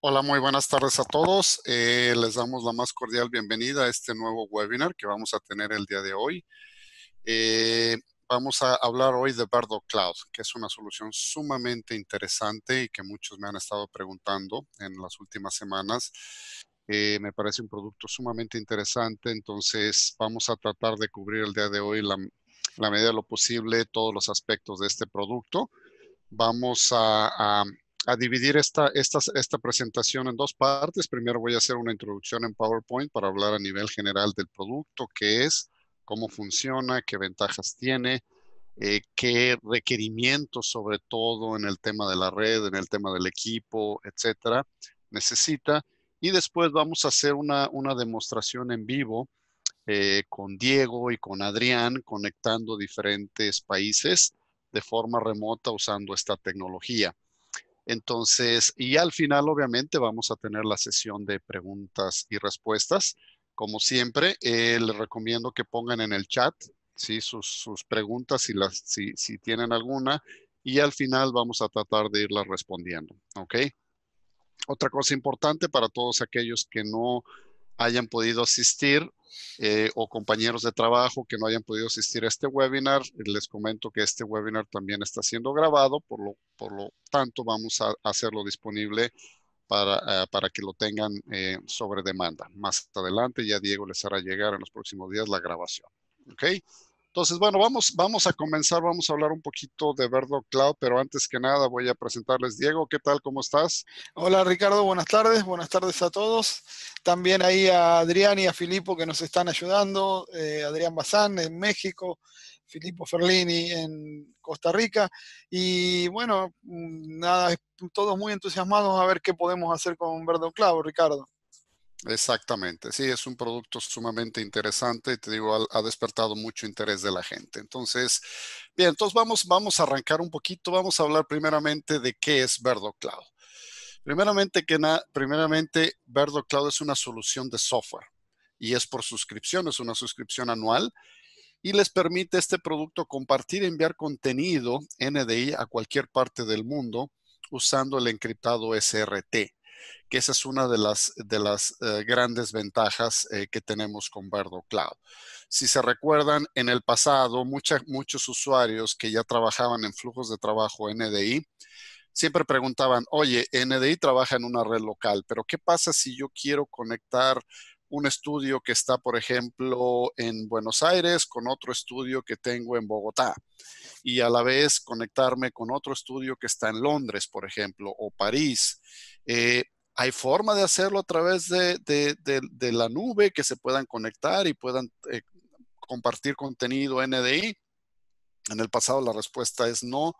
Hola, muy buenas tardes a todos. Eh, les damos la más cordial bienvenida a este nuevo webinar que vamos a tener el día de hoy. Eh, vamos a hablar hoy de Bardo Cloud, que es una solución sumamente interesante y que muchos me han estado preguntando en las últimas semanas. Eh, me parece un producto sumamente interesante, entonces vamos a tratar de cubrir el día de hoy la, medida de lo posible todos los aspectos de este producto. Vamos a a dividir esta, esta, presentación en dos partes. Primero voy a hacer una introducción en PowerPoint para hablar a nivel general del producto, qué es, cómo funciona, qué ventajas tiene, eh, qué requerimientos, sobre todo en el tema de la red, en el tema del equipo, etcétera, necesita. Y después vamos a hacer una, demostración en vivo eh, con Diego y con Adrián, conectando diferentes países de forma remota usando esta tecnología. Entonces, y al final, obviamente, vamos a tener la sesión de preguntas y respuestas. Como siempre, eh, les recomiendo que pongan en el chat ¿sí? sus, preguntas si, las, si, tienen alguna y al final vamos a tratar de irlas respondiendo. ¿Ok? Otra cosa importante para todos aquellos que no hayan podido asistir eh, o compañeros de trabajo que no hayan podido asistir a este webinar, les comento que este webinar también está siendo grabado, por lo, por lo tanto vamos a hacerlo disponible para, eh, para que lo tengan eh, sobre demanda. Más adelante ya Diego les hará llegar en los próximos días la grabación. Entonces, bueno, vamos, vamos a comenzar, vamos a hablar un poquito de Verdo Cloud, pero antes que nada voy a presentarles. Diego, ¿qué tal? ¿Cómo estás? Hola Ricardo, buenas tardes, buenas tardes a todos. También ahí a Adrián y a Filipo que nos están ayudando, eh, Adrián Bazán en México, Filipo Ferlini en Costa Rica. Y bueno, mm, nada, todos muy entusiasmados a ver qué podemos hacer con Verdo Cloud, Ricardo. Exactamente, sí, es un producto sumamente interesante y te digo, ha, despertado mucho interés de la gente. Entonces, bien, entonces vamos, vamos a arrancar un poquito, vamos a hablar primeramente de qué es Verdo Cloud. Primeramente, que primeramente Verdo Cloud es una solución de software y es por suscripción, es una suscripción anual y les permite este producto compartir y enviar contenido NDI a cualquier parte del mundo usando el encriptado SRT que esa es una de las, de las eh, grandes ventajas eh, que tenemos con Verdo Cloud. Si se recuerdan, en el pasado, muchos usuarios que ya trabajaban en flujos de trabajo NDI, siempre preguntaban, oye, NDI trabaja en una red local, pero ¿qué pasa si yo quiero conectar un estudio que está, por ejemplo, en Buenos Aires con otro estudio que tengo en Bogotá? y a la vez conectarme con otro estudio que está en Londres, por ejemplo, o París. Eh, hay forma de hacerlo a través de, la nube que se puedan conectar y puedan eh, compartir contenido NDI. En el pasado la respuesta es no,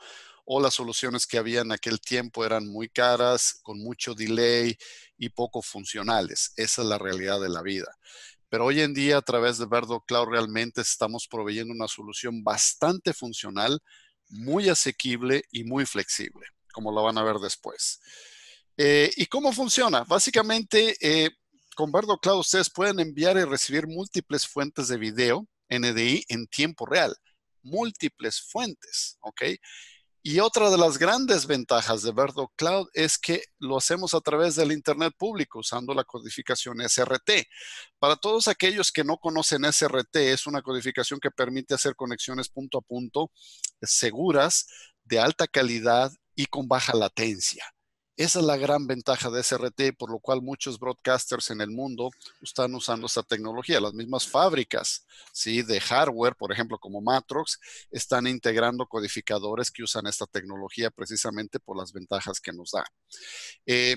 o las soluciones que había en aquel tiempo eran muy caras, con mucho delay y poco funcionales. Esa es la realidad de la vida. Pero hoy en día, a través de Verdo Cloud, realmente estamos proveyendo una solución bastante funcional, muy asequible y muy flexible, como lo van a ver después. Eh, ¿Y cómo funciona? Básicamente, eh, con Verdo Cloud ustedes pueden enviar y recibir múltiples fuentes de video NDI en tiempo real. Múltiples fuentes, ¿ok? Y otra de las grandes ventajas de Verdo Cloud es que lo hacemos a través del Internet público usando la codificación SRT. Para todos aquellos que no conocen SRT, es una codificación que permite hacer conexiones punto a punto eh, seguras, de alta calidad y con baja latencia. Esa es la gran ventaja de SRT, por lo cual muchos broadcasters en el mundo están usando esta tecnología. Las mismas fábricas ¿sí? de hardware, por ejemplo, como Matrox, están integrando codificadores que usan esta tecnología precisamente por las ventajas que nos da. Eh,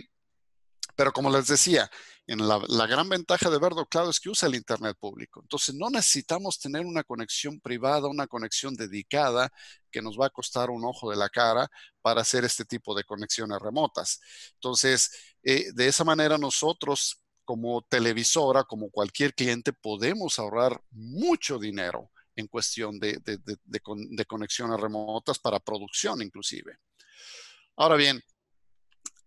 pero como les decía, en la, gran ventaja de Verdo Cloud es que usa el Internet público. Entonces, no necesitamos tener una conexión privada, una conexión dedicada que nos va a costar un ojo de la cara para hacer este tipo de conexiones remotas. Entonces, eh, de esa manera nosotros como televisora, como cualquier cliente, podemos ahorrar mucho dinero en cuestión de, de conexiones remotas para producción inclusive. Ahora bien,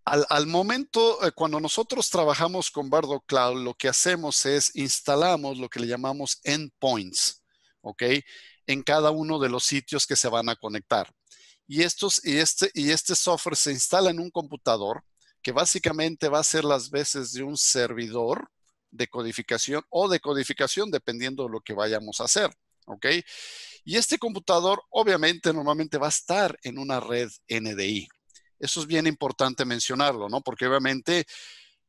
al, momento, eh, cuando nosotros trabajamos con Bardo Cloud, lo que hacemos es instalamos lo que le llamamos endpoints, ¿ok? En cada uno de los sitios que se van a conectar. Y, estos, y, este, y este software se instala en un computador que básicamente va a ser las veces de un servidor de codificación o de codificación, dependiendo de lo que vayamos a hacer. ¿Ok? Y este computador, obviamente, normalmente va a estar en una red NDI. Eso es bien importante mencionarlo, ¿no? Porque obviamente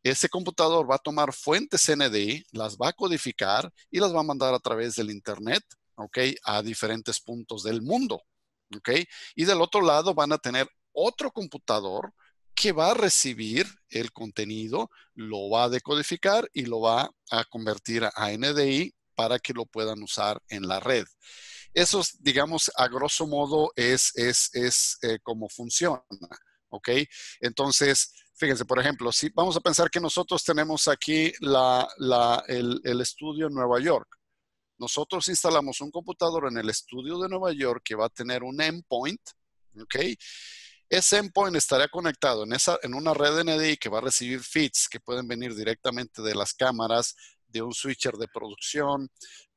ese computador va a tomar fuentes NDI, las va a codificar y las va a mandar a través del Internet, ¿ok? A diferentes puntos del mundo, ¿ok? Y del otro lado van a tener otro computador que va a recibir el contenido, lo va a decodificar y lo va a convertir a NDI para que lo puedan usar en la red. Eso, digamos, a grosso modo es, es, eh, como funciona. ¿ok? Entonces, fíjense, por ejemplo, si vamos a pensar que nosotros tenemos aquí el, estudio en Nueva York. Nosotros instalamos un computador en el estudio de Nueva York que va a tener un endpoint, ¿ok? Ese endpoint estará conectado en, esa, en una red NDI que va a recibir feeds que pueden venir directamente de las cámaras, de un switcher de producción,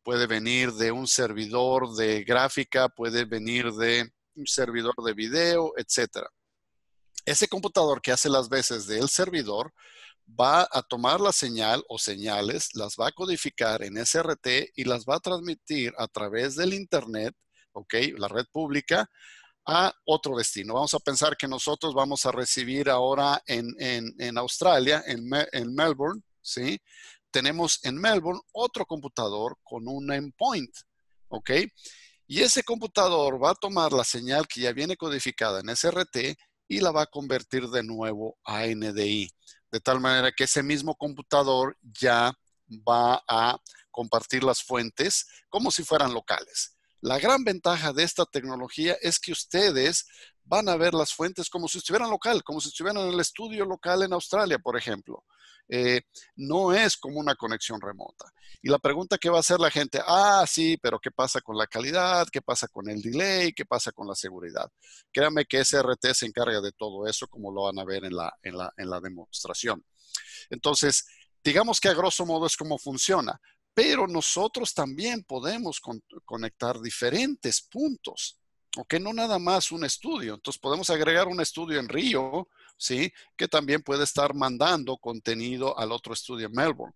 puede venir de un servidor de gráfica, puede venir de un servidor de video, etcétera ese computador que hace las veces del servidor va a tomar la señal o señales, las va a codificar en SRT y las va a transmitir a través del Internet, ¿ok? La red pública a otro destino. Vamos a pensar que nosotros vamos a recibir ahora en, Australia, en, Melbourne, ¿sí? Tenemos en Melbourne otro computador con un endpoint, ¿ok? Y ese computador va a tomar la señal que ya viene codificada en SRT y la va a convertir de nuevo a NDI. De tal manera que ese mismo computador ya va a compartir las fuentes como si fueran locales. La gran ventaja de esta tecnología es que ustedes van a ver las fuentes como si estuvieran local, como si estuvieran en el estudio local en Australia, por ejemplo. Eh, no es como una conexión remota. Y la pregunta que va a hacer la gente, ah, sí, pero ¿qué pasa con la calidad? ¿Qué pasa con el delay? ¿Qué pasa con la seguridad? Créanme que SRT se encarga de todo eso, como lo van a ver en la, en la, en la demostración. Entonces, digamos que a grosso modo es como funciona, pero nosotros también podemos conectar diferentes puntos ¿ok? No nada más un estudio. Entonces podemos agregar un estudio en Río, ¿sí? Que también puede estar mandando contenido al otro estudio en Melbourne.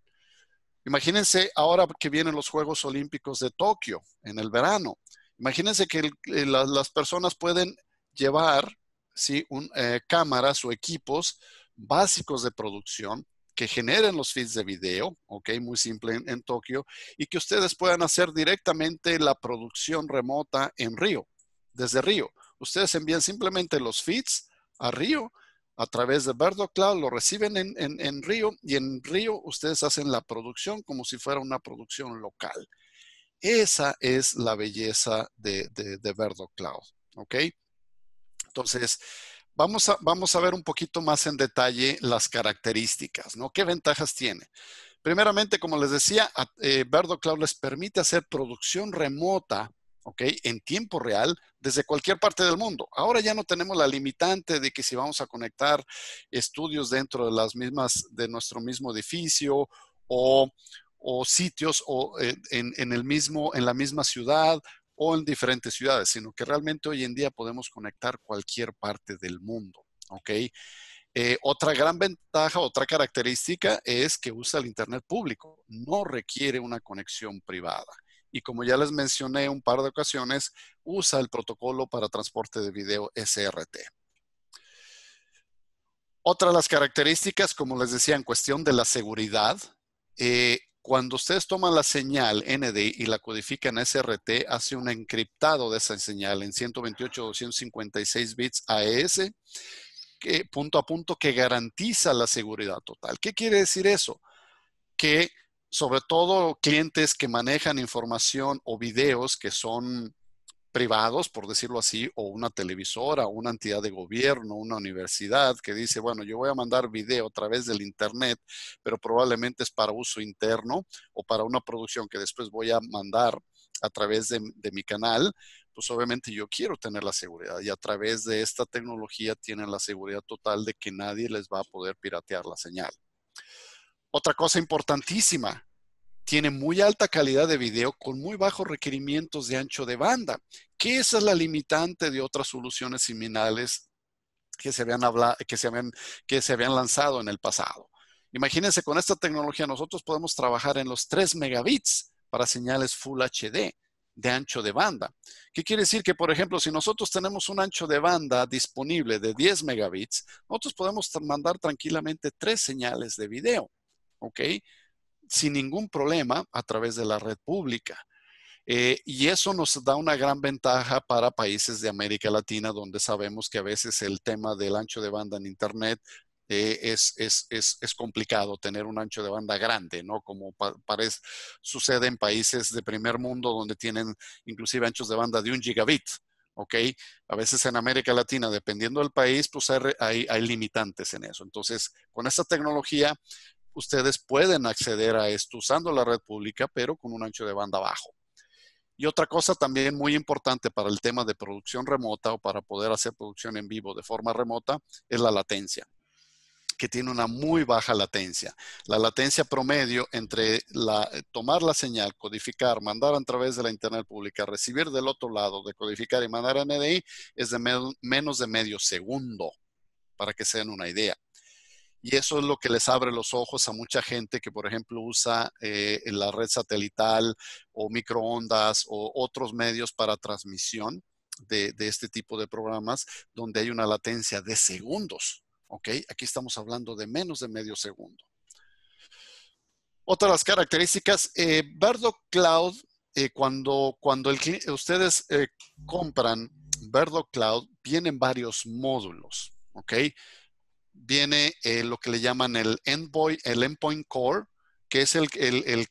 Imagínense ahora que vienen los Juegos Olímpicos de Tokio en el verano. Imagínense que eh, las personas pueden llevar ¿sí? Eh, cámaras o equipos básicos de producción que generen los feeds de video, ok, muy simple en Tokio, y que ustedes puedan hacer directamente la producción remota en Río desde Río. Ustedes envían simplemente los feeds a Río a través de Verdo Cloud, lo reciben en, Río y en Río ustedes hacen la producción como si fuera una producción local. Esa es la belleza de, de, Verdo Cloud. ¿Ok? Entonces, vamos a, vamos a ver un poquito más en detalle las características, ¿no? ¿Qué ventajas tiene? Primeramente, como les decía, eh, Verdo Cloud les permite hacer producción remota ¿ok? En tiempo real desde cualquier parte del mundo. Ahora ya no tenemos la limitante de que si vamos a conectar estudios dentro de las mismas, de nuestro mismo edificio o, sitios o eh, en, la misma ciudad o en diferentes ciudades, sino que realmente hoy en día podemos conectar cualquier parte del mundo, eh, otra gran ventaja, otra característica es que usa el Internet público, no requiere una conexión privada y como ya les mencioné un par de ocasiones, usa el protocolo para transporte de video SRT. Otra de las características, como les decía, en cuestión de la seguridad, eh, cuando ustedes toman la señal ND y la codifican a SRT, hace un encriptado de esa señal en 128 o 256 bits AES, punto a punto, que garantiza la seguridad total. ¿Qué quiere decir eso? Que sobre todo clientes que manejan información o videos que son privados, por decirlo así, o una televisora, una entidad de gobierno, una universidad que dice, bueno, yo voy a mandar video a través del Internet, pero probablemente es para uso interno o para una producción que después voy a mandar a través de mi canal, pues obviamente yo quiero tener la seguridad y a través de esta tecnología tienen la seguridad total de que nadie les va a poder piratear la señal. Otra cosa importantísima, tiene muy alta calidad de video con muy bajos requerimientos de ancho de banda, que esa es la limitante de otras soluciones similares que se habían, que se que se habían lanzado en el pasado. Imagínense, con esta tecnología nosotros podemos trabajar en los 3 megabits para señales Full HD de ancho de banda. ¿Qué quiere decir? Que, por ejemplo, si nosotros tenemos un ancho de banda disponible de 10 megabits, nosotros podemos mandar tranquilamente tres señales de video. ¿ok? Sin ningún problema a través de la red pública. Eh, y eso nos da una gran ventaja para países de América Latina, donde sabemos que a veces el tema del ancho de banda en Internet eh, es, es, complicado tener un ancho de banda grande, ¿no? Como parece, sucede en países de primer mundo donde tienen inclusive anchos de banda de un gigabit. ¿ok? A veces en América Latina, dependiendo del país, pues hay, hay, limitantes en eso. Entonces, con esta tecnología ustedes pueden acceder a esto usando la red pública, pero con un ancho de banda bajo. Y otra cosa también muy importante para el tema de producción remota o para poder hacer producción en vivo de forma remota es la latencia, que tiene una muy baja latencia. La latencia promedio entre tomar la señal, codificar, mandar a través de la Internet pública, recibir del otro lado, decodificar y mandar a NDI es de menos de medio segundo, para que se den una idea. Y eso es lo que les abre los ojos a mucha gente que, por ejemplo, usa eh, la red satelital o microondas o otros medios para transmisión de, este tipo de programas donde hay una latencia de segundos. ¿ok? Aquí estamos hablando de menos de medio segundo. Otras las características, eh, Verdo Cloud, eh, cuando, cuando ustedes eh, compran Verdo Cloud, vienen varios módulos, ¿ok? viene eh, lo que le llaman el endpoint, el endpoint core, que es el, el,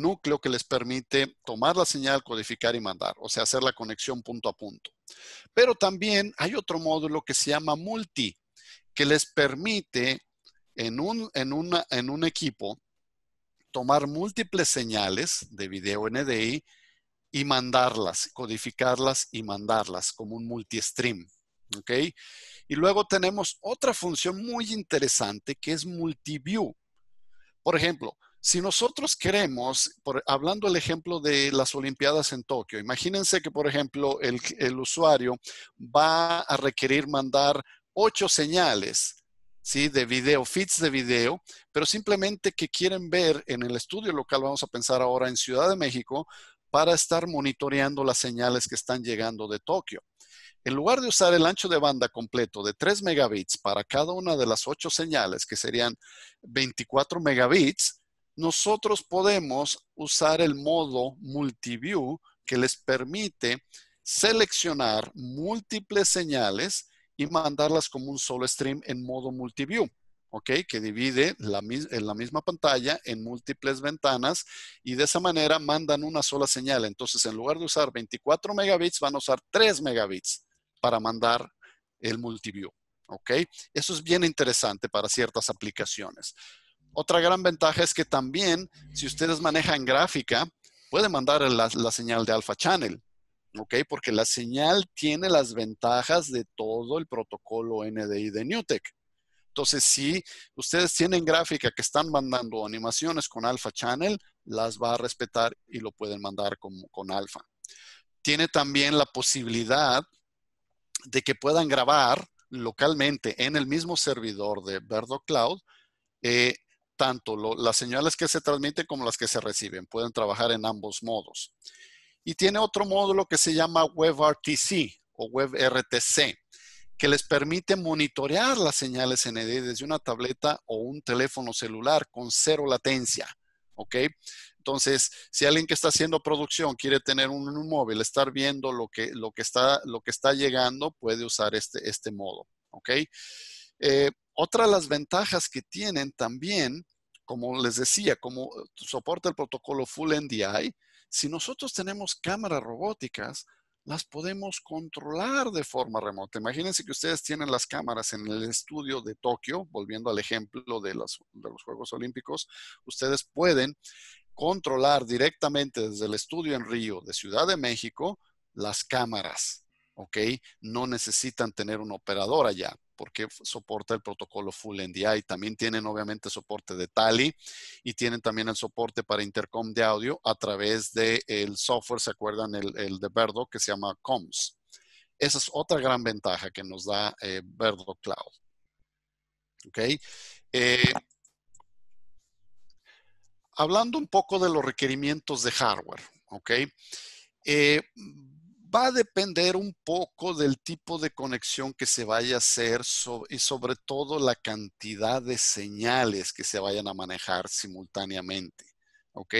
núcleo que les permite tomar la señal, codificar y mandar, o sea, hacer la conexión punto a punto. Pero también hay otro módulo que se llama multi, que les permite en un, en en un equipo tomar múltiples señales de video NDI y mandarlas, codificarlas y mandarlas como un multi-stream. ¿ok?, y luego tenemos otra función muy interesante que es multiview. Por ejemplo, si nosotros queremos, hablando el ejemplo de las Olimpiadas en Tokio, imagínense que, por ejemplo, el, el usuario va a requerir mandar ocho señales ¿sí? de video, feeds de video, pero simplemente que quieren ver en el estudio local, vamos a pensar ahora en Ciudad de México, para estar monitoreando las señales que están llegando de Tokio. En lugar de usar el ancho de banda completo de 3 megabits para cada una de las 8 señales, que serían 24 megabits, nosotros podemos usar el modo multiview que les permite seleccionar múltiples señales y mandarlas como un solo stream en modo multiview. ¿ok? Que divide en la misma pantalla en múltiples ventanas y de esa manera mandan una sola señal. Entonces, en lugar de usar 24 megabits, van a usar 3 megabits para mandar el multiview. ¿Ok? Eso es bien interesante para ciertas aplicaciones. Otra gran ventaja es que también, si ustedes manejan gráfica, pueden mandar la, señal de Alpha Channel. ¿ok? Porque la señal tiene las ventajas de todo el protocolo NDI de Newtek. Entonces, si ustedes tienen gráfica que están mandando animaciones con Alpha Channel, las va a respetar y lo pueden mandar con, con Alpha. Tiene también la posibilidad de que puedan grabar localmente en el mismo servidor de Verdo Cloud, eh, tanto las señales que se transmiten como las que se reciben. Pueden trabajar en ambos modos. Y tiene otro módulo que se llama WebRTC o WebRTC, que les permite monitorear las señales ND desde una tableta o un teléfono celular con cero latencia. ¿Ok? Entonces, si alguien que está haciendo producción quiere tener un, móvil, estar viendo lo que, lo, que está, lo que está llegando, puede usar este, este modo. ¿ok? Eh, otra de las ventajas que tienen también, como les decía, como soporta el protocolo Full NDI, si nosotros tenemos cámaras robóticas, las podemos controlar de forma remota. Imagínense que ustedes tienen las cámaras en el estudio de Tokio, volviendo al ejemplo de los Juegos Olímpicos, ustedes pueden controlar directamente desde el estudio en Río de Ciudad de México las cámaras, ¿ok? No necesitan tener un operador allá porque soporta el protocolo Full NDI. También tienen obviamente soporte de Tali y tienen también el soporte para intercom de audio a través del el software, ¿se acuerdan? El, el, de Verdo que se llama Coms. Esa es otra gran ventaja que nos da eh, Cloud. ¿Ok? Eh, hablando un poco de los requerimientos de hardware, ¿ok? Eh, va a depender un poco del tipo de conexión que se vaya a hacer y sobre todo la cantidad de señales que se vayan a manejar simultáneamente. ¿Ok?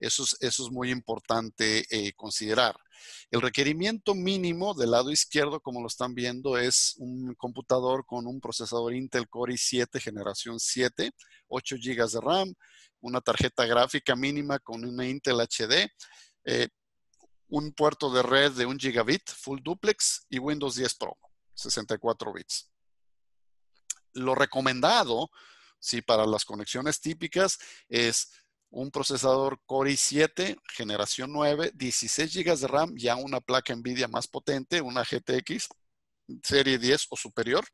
Eso es, muy importante eh, considerar. El requerimiento mínimo del lado izquierdo, como lo están viendo, es un computador con un procesador Intel Core i7 generación 7, 8 GB de RAM, una tarjeta gráfica mínima con una Intel HD, eh, un puerto de red de 1 gigabit full duplex y Windows 10 Pro, 64 bits. Lo recomendado, si para las conexiones típicas es un procesador Core i7 generación 9, 16 GB de RAM, ya una placa Nvidia más potente, una GTX serie 10 o superior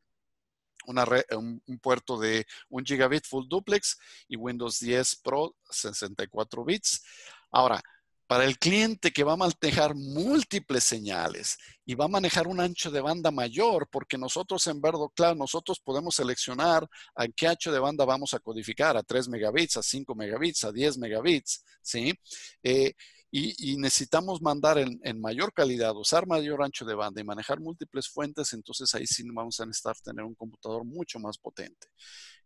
eh, un, puerto de un gigabit full duplex y Windows 10 Pro 64 bits. Ahora, para el cliente que va a manejar múltiples señales y va a manejar un ancho de banda mayor, porque nosotros en Verdo nosotros podemos seleccionar a qué ancho de banda vamos a codificar, a 3 megabits, a 5 megabits, a 10 megabits, ¿sí? Eh, y, necesitamos mandar en, mayor calidad, usar mayor ancho de banda y manejar múltiples fuentes, entonces ahí sí vamos a necesitar tener un computador mucho más potente,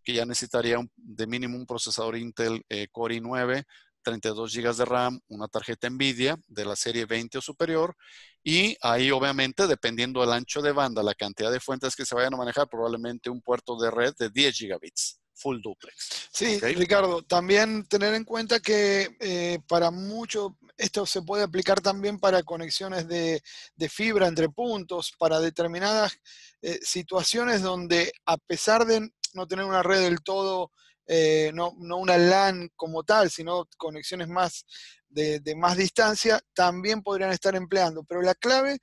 que ya necesitaría de mínimo un procesador Intel eh, Core i9, 32 GB de RAM, una tarjeta NVIDIA de la serie 20 o superior, y ahí obviamente, dependiendo del ancho de banda, la cantidad de fuentes que se vayan a manejar, probablemente un puerto de red de 10 gigabits full duplex. Sí, Ricardo, también tener en cuenta que eh, para mucho esto se puede aplicar también para conexiones de, fibra entre puntos, para determinadas eh, situaciones donde a pesar de no tener una red del todo, eh, no, una LAN como tal, sino conexiones más de, de más distancia, también podrían estar empleando. Pero la clave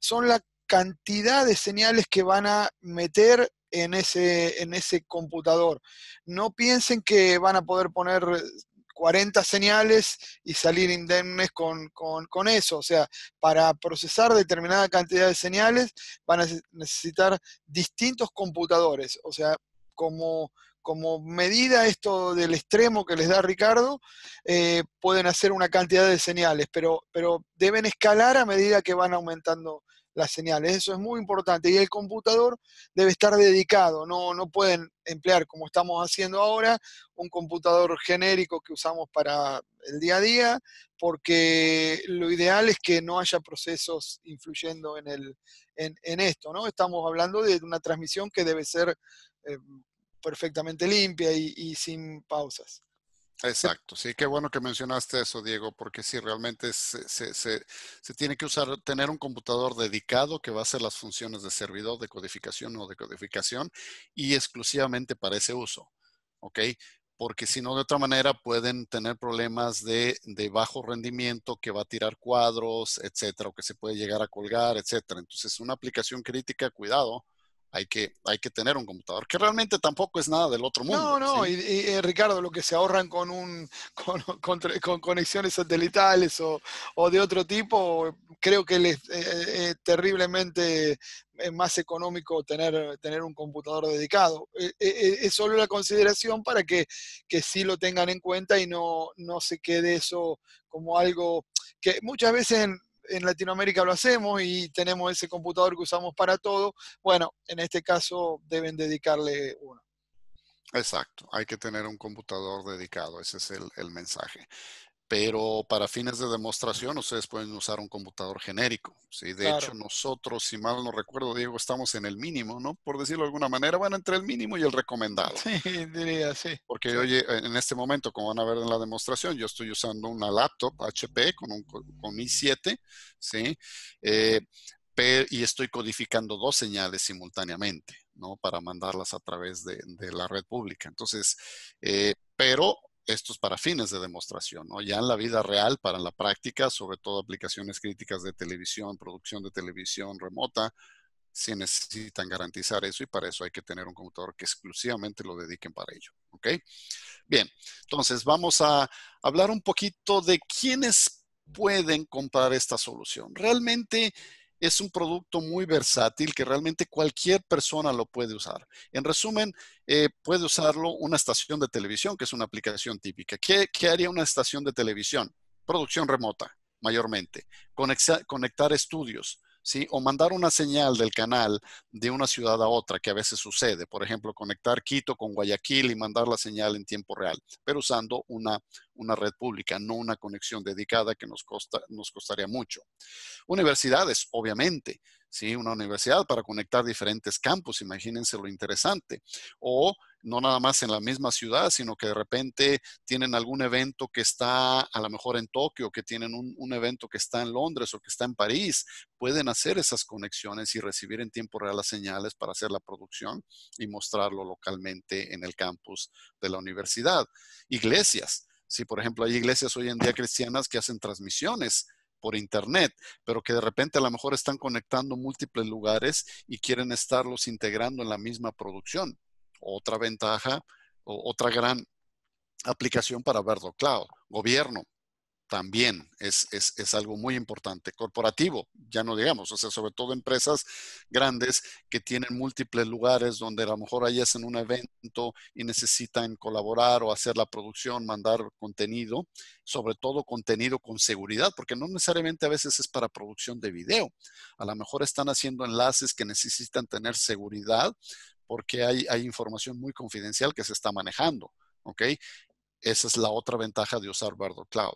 son las cantidad de señales que van a meter en ese, en ese computador. No piensen que van a poder poner 40 señales y salir indemnes con, eso. O sea, para procesar determinada cantidad de señales van a necesitar distintos computadores. O sea, como, como medida esto del extremo que les da Ricardo, eh, pueden hacer una cantidad de señales, pero, pero deben escalar a medida que van aumentando las señales. Eso es muy importante y el computador debe estar dedicado, no, pueden emplear como estamos haciendo ahora un computador genérico que usamos para el día a día, porque lo ideal es que no haya procesos influyendo en, el, en, esto. ¿no? Estamos hablando de una transmisión que debe ser eh, perfectamente limpia y sin pausas. Exacto, sí, qué bueno que mencionaste eso, Diego, porque sí, realmente se, tiene que usar, tener un computador dedicado que va a hacer las funciones de servidor, de codificación o de codificación y exclusivamente para ese uso, ¿ok? Porque si no, de otra manera pueden tener problemas de, de bajo rendimiento que va a tirar cuadros, etcétera, o que se puede llegar a colgar, etcétera. Entonces, una aplicación crítica, cuidado, hay que, hay que tener un computador, que realmente tampoco es nada del otro mundo. No, no, y, eh, Ricardo, lo que se ahorran con, un, con, conexiones satelitales o, de otro tipo, creo que eh, eh, es terriblemente más económico tener, tener un computador dedicado. es solo la consideración para que, que sí lo tengan en cuenta y no, no se quede eso como algo que muchas veces en Latinoamérica lo hacemos y tenemos ese computador que usamos para todo, bueno, en este caso deben dedicarle uno. Exacto, hay que tener un computador dedicado, ese es el, el mensaje pero para fines de demostración ustedes pueden usar un computador genérico. ¿sí? De hecho, nosotros, si mal no recuerdo, Diego, estamos en el mínimo, ¿no? Por decirlo de alguna manera, bueno, entre el mínimo y el recomendado. Sí, diría, sí. Porque oye, en este momento, como van a ver en la demostración, yo estoy usando una laptop HP con un con i7, ¿sí? Eh, y estoy codificando dos señales simultáneamente, ¿no? Para mandarlas a través de, la red pública. Entonces, eh, pero estos para fines de demostración, ¿no? ya en la vida real, para la práctica, sobre todo aplicaciones críticas de televisión, producción de televisión remota, se necesitan garantizar eso y para eso hay que tener un computador que exclusivamente lo dediquen para ello. ¿Ok? Bien, entonces vamos a hablar un poquito de quiénes pueden comprar esta solución. Realmente es un producto muy versátil que realmente cualquier persona lo puede usar. En resumen, eh, puede usarlo una estación de televisión, que es una aplicación típica. ¿Qué, haría una estación de televisión? Producción remota, mayormente. conectar estudios, o mandar una señal del canal de una ciudad a otra, que a veces sucede. Por ejemplo, conectar Quito con Guayaquil y mandar la señal en tiempo real, pero usando una, una red pública, no una conexión dedicada que nos, costa, nos costaría mucho. Universidades, obviamente. ¿sí? una universidad para conectar diferentes campos, imagínense lo interesante. O no nada más en la misma ciudad, sino que de repente tienen algún evento que está a lo mejor en Tokio, que tienen un, evento que está en Londres o que está en París, pueden hacer esas conexiones y recibir en tiempo real las señales para hacer la producción y mostrarlo localmente en el campus de la universidad. Iglesias, si por ejemplo hay iglesias hoy en día cristianas que hacen transmisiones por internet, pero que de repente a lo mejor están conectando múltiples lugares y quieren estarlos integrando en la misma producción. Otra ventaja, otra gran aplicación para verlo cloud, gobierno también es, algo muy importante. Corporativo, ya no digamos, o sea, sobre todo empresas grandes que tienen múltiples lugares donde a lo mejor ahí hacen un evento y necesitan colaborar o hacer la producción, mandar contenido, sobre todo contenido con seguridad, porque no necesariamente a veces es para producción de video. A lo mejor están haciendo enlaces que necesitan tener seguridad porque hay, hay información muy confidencial que se está manejando, ¿ok? Esa es la otra ventaja de usar Bardo Cloud.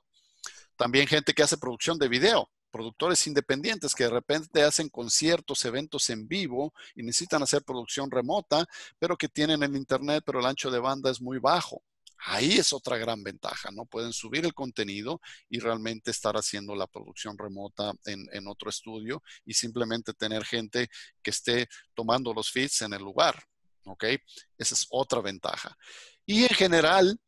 También gente que hace producción de video, productores independientes que de repente hacen conciertos, eventos en vivo y necesitan hacer producción remota, pero que tienen el Internet, pero el ancho de banda es muy bajo. Ahí es otra gran ventaja, ¿no? Pueden subir el contenido y realmente estar haciendo la producción remota en, otro estudio y simplemente tener gente que esté tomando los feeds en el lugar, ¿ok? Esa es otra ventaja. Y en general,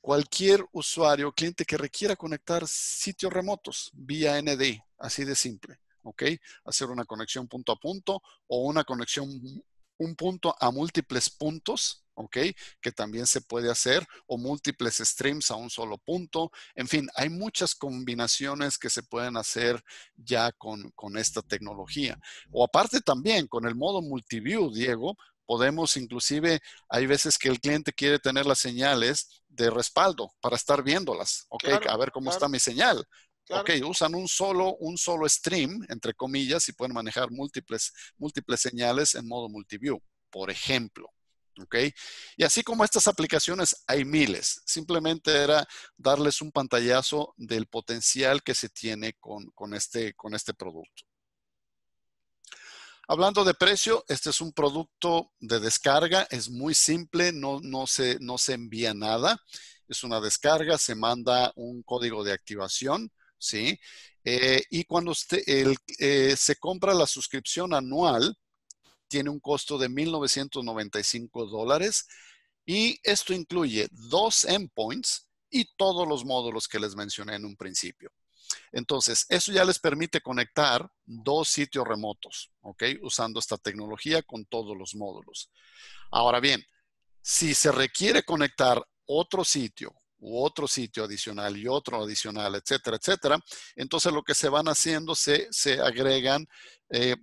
cualquier usuario, cliente que requiera conectar sitios remotos vía ND, así de simple, ¿ok? Hacer una conexión punto a punto o una conexión un punto a múltiples puntos, ¿ok? Que también se puede hacer, o múltiples streams a un solo punto. En fin, hay muchas combinaciones que se pueden hacer ya con, con esta tecnología. O aparte también, con el modo multiview, Diego, podemos inclusive, hay veces que el cliente quiere tener las señales de respaldo para estar viéndolas, ok, a ver cómo está mi señal. Ok, usan un solo, un solo stream, entre comillas, y pueden manejar múltiples, múltiples señales en modo multiview, por ejemplo. ¿ok? Y así como estas aplicaciones, hay miles. Simplemente era darles un pantallazo del potencial que se tiene con este, con este producto. Hablando de precio, este es un producto de descarga, es muy simple, no, no, se, no se envía nada. Es una descarga, se manda un código de activación, ¿sí? Eh, y cuando usted, eh, se compra la suscripción anual, tiene un costo de 1.995 dólares y esto incluye dos endpoints y todos los módulos que les mencioné en un principio. Entonces, eso ya les permite conectar dos sitios remotos, ¿ok? Usando esta tecnología con todos los módulos. Ahora bien, si se requiere conectar otro sitio u otro sitio adicional y otro adicional, etcétera, etcétera, entonces lo que se van haciendo, se, se agregan eh,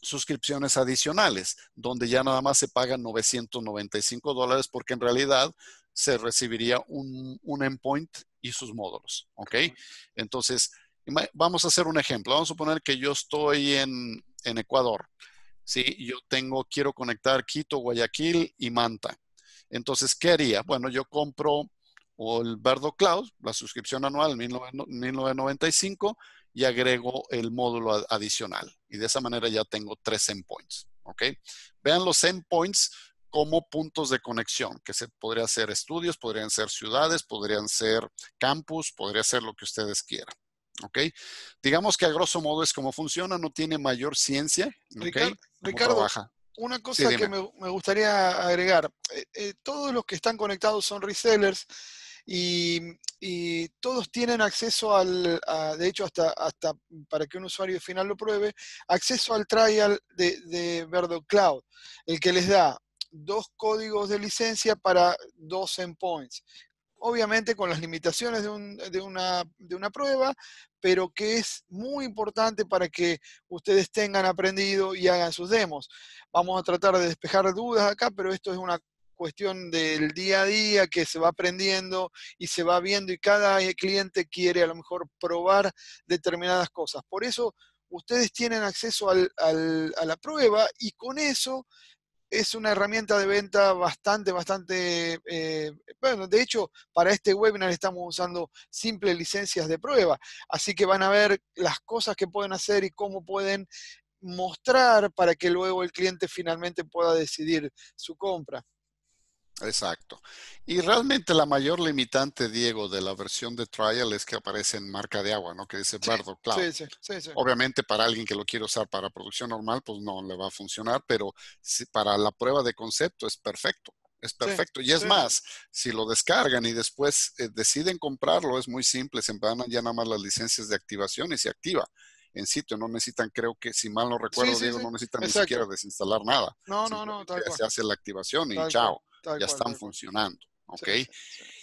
suscripciones adicionales, donde ya nada más se pagan 995 dólares porque en realidad se recibiría un, un endpoint y sus módulos, ¿ok? Entonces, vamos a hacer un ejemplo. Vamos a suponer que yo estoy en, Ecuador, ¿sí? Yo tengo, quiero conectar Quito, Guayaquil y Manta. Entonces, ¿qué haría? Bueno, yo compro el Verdo Cloud, la suscripción anual 1995 y agrego el módulo adicional. Y de esa manera ya tengo tres endpoints, ¿ok? Vean los endpoints como puntos de conexión, que se podría ser estudios, podrían ser ciudades, podrían ser campus, podría ser lo que ustedes quieran. ¿Ok? Digamos que a grosso modo es como funciona, no tiene mayor ciencia. ¿okay? Ricardo, una cosa que me, gustaría agregar. Eh, eh, todos los que están conectados son resellers y, todos tienen acceso al, de hecho hasta, hasta para que un usuario final lo pruebe, acceso al trial de, de Verdo Cloud, el que les da dos códigos de licencia para dos endpoints. Obviamente con las limitaciones de, de, una, prueba, pero que es muy importante para que ustedes tengan aprendido y hagan sus demos. Vamos a tratar de despejar dudas acá, pero esto es una cuestión del día a día que se va aprendiendo y se va viendo y cada cliente quiere a lo mejor probar determinadas cosas. Por eso ustedes tienen acceso a la prueba y con eso es una herramienta de venta bastante, bastante, eh, bueno, de hecho, para este webinar estamos usando simples licencias de prueba, así que van a ver las cosas que pueden hacer y cómo pueden mostrar para que luego el cliente finalmente pueda decidir su compra. Exacto. Y realmente la mayor limitante, Diego, de la versión de trial es que aparece en marca de agua, ¿no? Que dice Bardo Cloud. Sí, sí, Obviamente para alguien que lo quiere usar para producción normal, pues no le va a funcionar, pero para la prueba de concepto es perfecto. Es perfecto. y es más, si lo descargan y después eh, deciden comprarlo, es muy simple. Se van ya nada más las licencias de activación y se activa en sitio. No necesitan, creo que, si mal no recuerdo, Diego, no necesitan ni siquiera desinstalar nada. No, no, no. se hace la activación y chao ya están funcionando. ¿ok?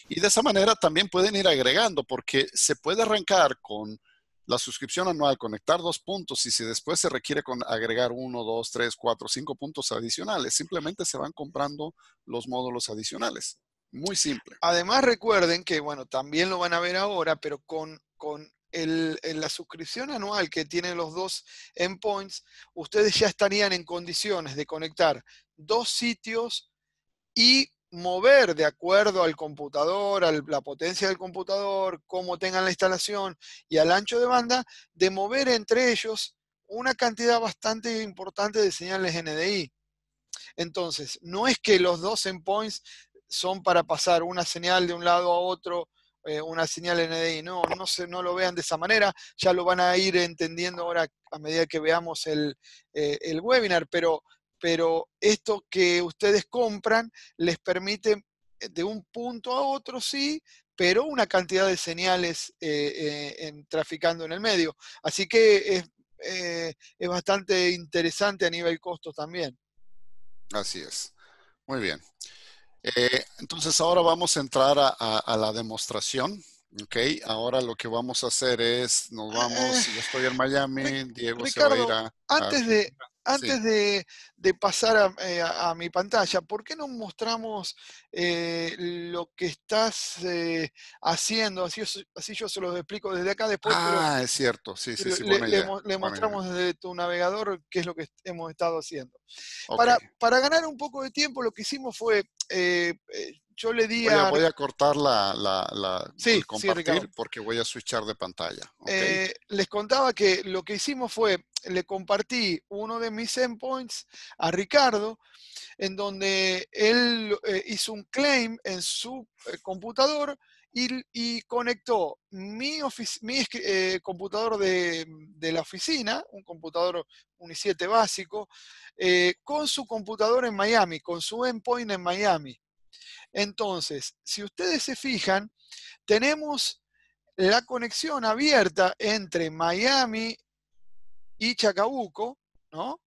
Y de esa manera también pueden ir agregando, porque se puede arrancar con la suscripción anual, conectar dos puntos, y si después se requiere con agregar uno, dos, tres, cuatro, cinco puntos adicionales, simplemente se van comprando los módulos adicionales. Muy simple. Además, recuerden que, bueno, también lo van a ver ahora, pero con, en la suscripción anual que tienen los dos endpoints, ustedes ya estarían en condiciones de conectar dos sitios y mover de acuerdo al computador, a la potencia del computador, cómo tengan la instalación y al ancho de banda, de mover entre ellos una cantidad bastante importante de señales NDI. Entonces, no es que los dos endpoints son para pasar una señal de un lado a otro, eh, una señal NDI. No, no, se, no lo vean de esa manera. Ya lo van a ir entendiendo ahora a medida que veamos el, eh, el webinar, pero pero esto que ustedes compran les permite eh, de un punto a otro, sí, pero una cantidad de señales eh, eh, traficando en el medio. Así que es, bastante interesante a nivel costo también. Así es. Muy bien. entonces ahora vamos a entrar a, la demostración. Ok, ahora lo que vamos a hacer es, nos vamos, yo estoy en Miami, Diego se Antes de, antes de, pasar eh, a, mi pantalla, ¿por qué no mostramos eh, lo que estás eh, haciendo? Así, yo se los explico desde acá después. Ah, es cierto, sí, sí, sí. Le, mostramos desde tu navegador qué es lo que hemos estado haciendo. para ganar un poco de tiempo, lo que hicimos fue yo le di voy a, cortar la, la, sí, compartir porque voy a switchar de pantalla. Eh, les contaba que lo que hicimos fue, le compartí uno de mis endpoints a Ricardo, en donde él eh, hizo un claim en su eh, computador y, conectó mi, mi computador de, de, la oficina, un computador un 7 básico, con su computador en Miami, con su endpoint en Miami. Entonces, si ustedes se fijan, tenemos la conexión abierta entre Miami y Chacabuco, ¿no?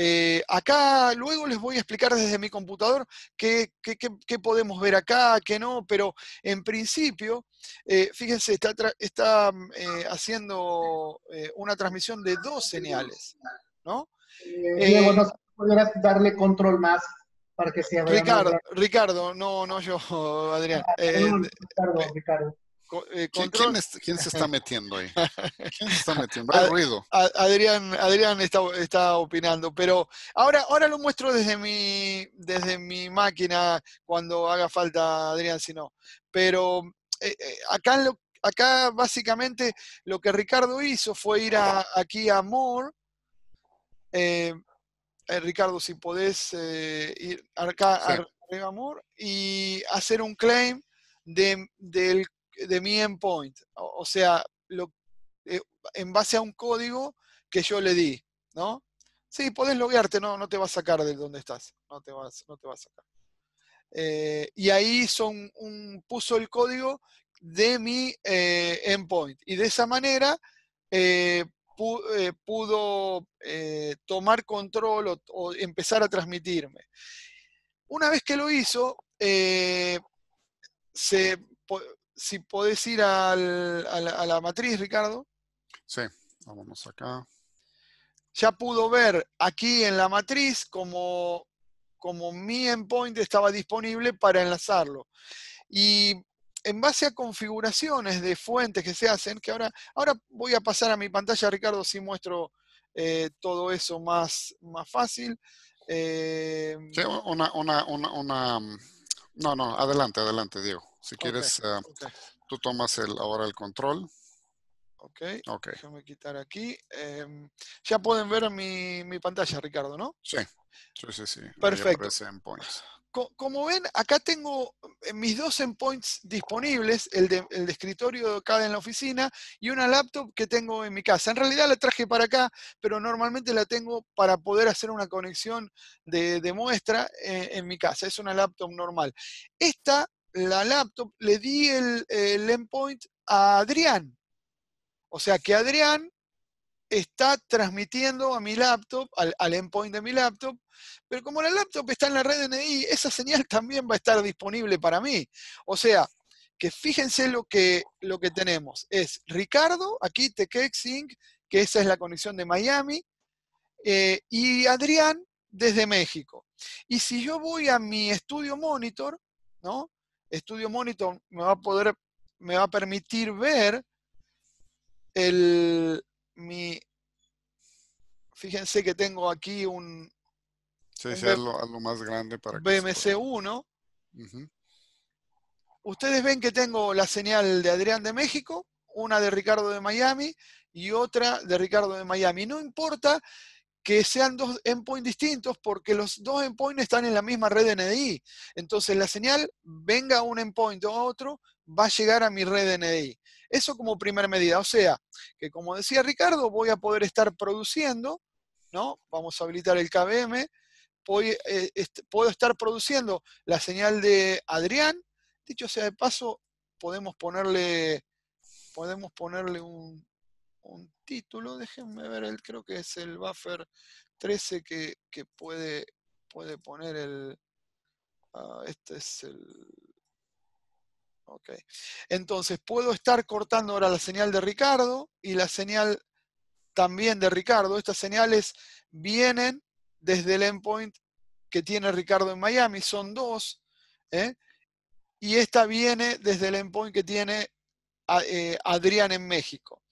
Eh, acá luego les voy a explicar desde mi computador qué, podemos ver acá, qué no, pero en principio, eh, fíjense, está, mm, eh, haciendo una transmisión de dos señales, ¿no? Luego darle control más Ricardo, Ricardo, no, no yo, Adrián. Ricardo, Ricardo. ¿Quién, se está metiendo ahí? ¿Quién se está metiendo? ruido. Adrián, Adrián está, opinando, pero ahora, ahora lo muestro desde mi, desde mi máquina cuando haga falta, Adrián, si no. Pero eh, eh, acá, lo, acá básicamente lo que Ricardo hizo fue ir a, aquí a Moore, eh, eh, Ricardo, si podés eh, ir acá a arriba, y hacer un claim de, mi endpoint. O, sea, eh, en base a un código que yo le di, ¿no? Sí, podés loguearte, no, no te va a sacar de donde estás. No te vas, no va a sacar. y ahí son un, puso el código de mi endpoint. Y de esa manera eh, pudo, eh, tomar control o, empezar a transmitirme. Una vez que lo hizo, eh, si podés ir a, la, matriz, Ricardo. Sí, vámonos acá. Ya pudo ver aquí en la matriz como como mi endpoint estaba disponible para enlazarlo. Y en base a configuraciones de fuentes que se hacen, que ahora, ahora voy a pasar a mi pantalla, Ricardo, si muestro eh, todo eso más, más fácil. Eh, sí, una, una, una, mm, No, no, adelante, adelante, Diego. Si quieres, eh, tú tomas el, ahora el control. Ok, okay. déjame quitar aquí. Em, ya pueden ver mi, pantalla, Ricardo, ¿no? Sí, sí, sí. Perfecto como ven, acá tengo eh, mis dos endpoints disponibles, el de, escritorio acá en la oficina y una laptop que tengo en mi casa. En realidad la traje para acá, pero normalmente la tengo para poder hacer una conexión de, muestra eh, en mi casa. Es una laptop normal. Esta, la laptop, le di el endpoint a Adrián. O sea que Adrián está transmitiendo a mi laptop, al, endpoint de mi laptop, pero como la laptop está en la red NI, esa señal también va a estar disponible para mí. O sea, que fíjense lo que, lo que tenemos. Es Ricardo, aquí TechXync, que esa es la conexión de Miami, eh, y Adrián desde México. Y si yo voy a mi estudio monitor, ¿no? Estudio monitor me va a poder, me va a permitir ver el, mi... Fíjense que tengo aquí un... más grande para que... BMC1. Ustedes ven que tengo la señal de Adrián de México, una de Ricardo de Miami y otra de Ricardo de Miami. No importa que sean dos endpoints distintos porque los dos endpoints están en la misma red NDI. Entonces la señal venga a un endpoint o a otro, va a llegar a mi red NDI. Eso como primera medida. O sea, que como decía Ricardo, voy a poder estar produciendo, ¿no? Vamos a habilitar el KBM. Voy, eh, puedo estar produciendo la señal de Adrián. Dicho sea de paso, podemos ponerle, podemos ponerle un, título. Déjenme ver, el, creo que es el buffer 13 que, puede, puede poner el... Ah, este es el Okay. Entonces, puedo estar cortando ahora la señal de Ricardo y la señal también de Ricardo. Estas señales vienen desde el endpoint que tiene Ricardo en Miami, son dos. ¿eh? Y esta viene desde el endpoint que tiene eh, Adrián en México.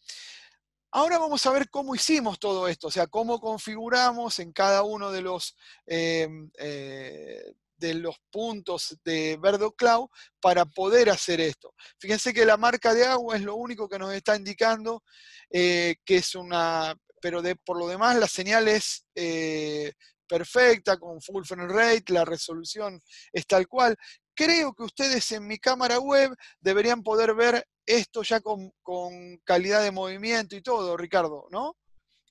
Ahora vamos a ver cómo hicimos todo esto, o sea, cómo configuramos en cada uno de los eh, de los puntos de Verdo Cloud para poder hacer esto. Fíjense que la marca de agua es lo único que nos está indicando eh, que es una, pero de, por lo demás la señal es eh, perfecta, con full frame rate, la resolución es tal cual. Creo que ustedes en mi cámara web deberían poder ver esto ya con calidad de movimiento y todo, Ricardo, ¿no?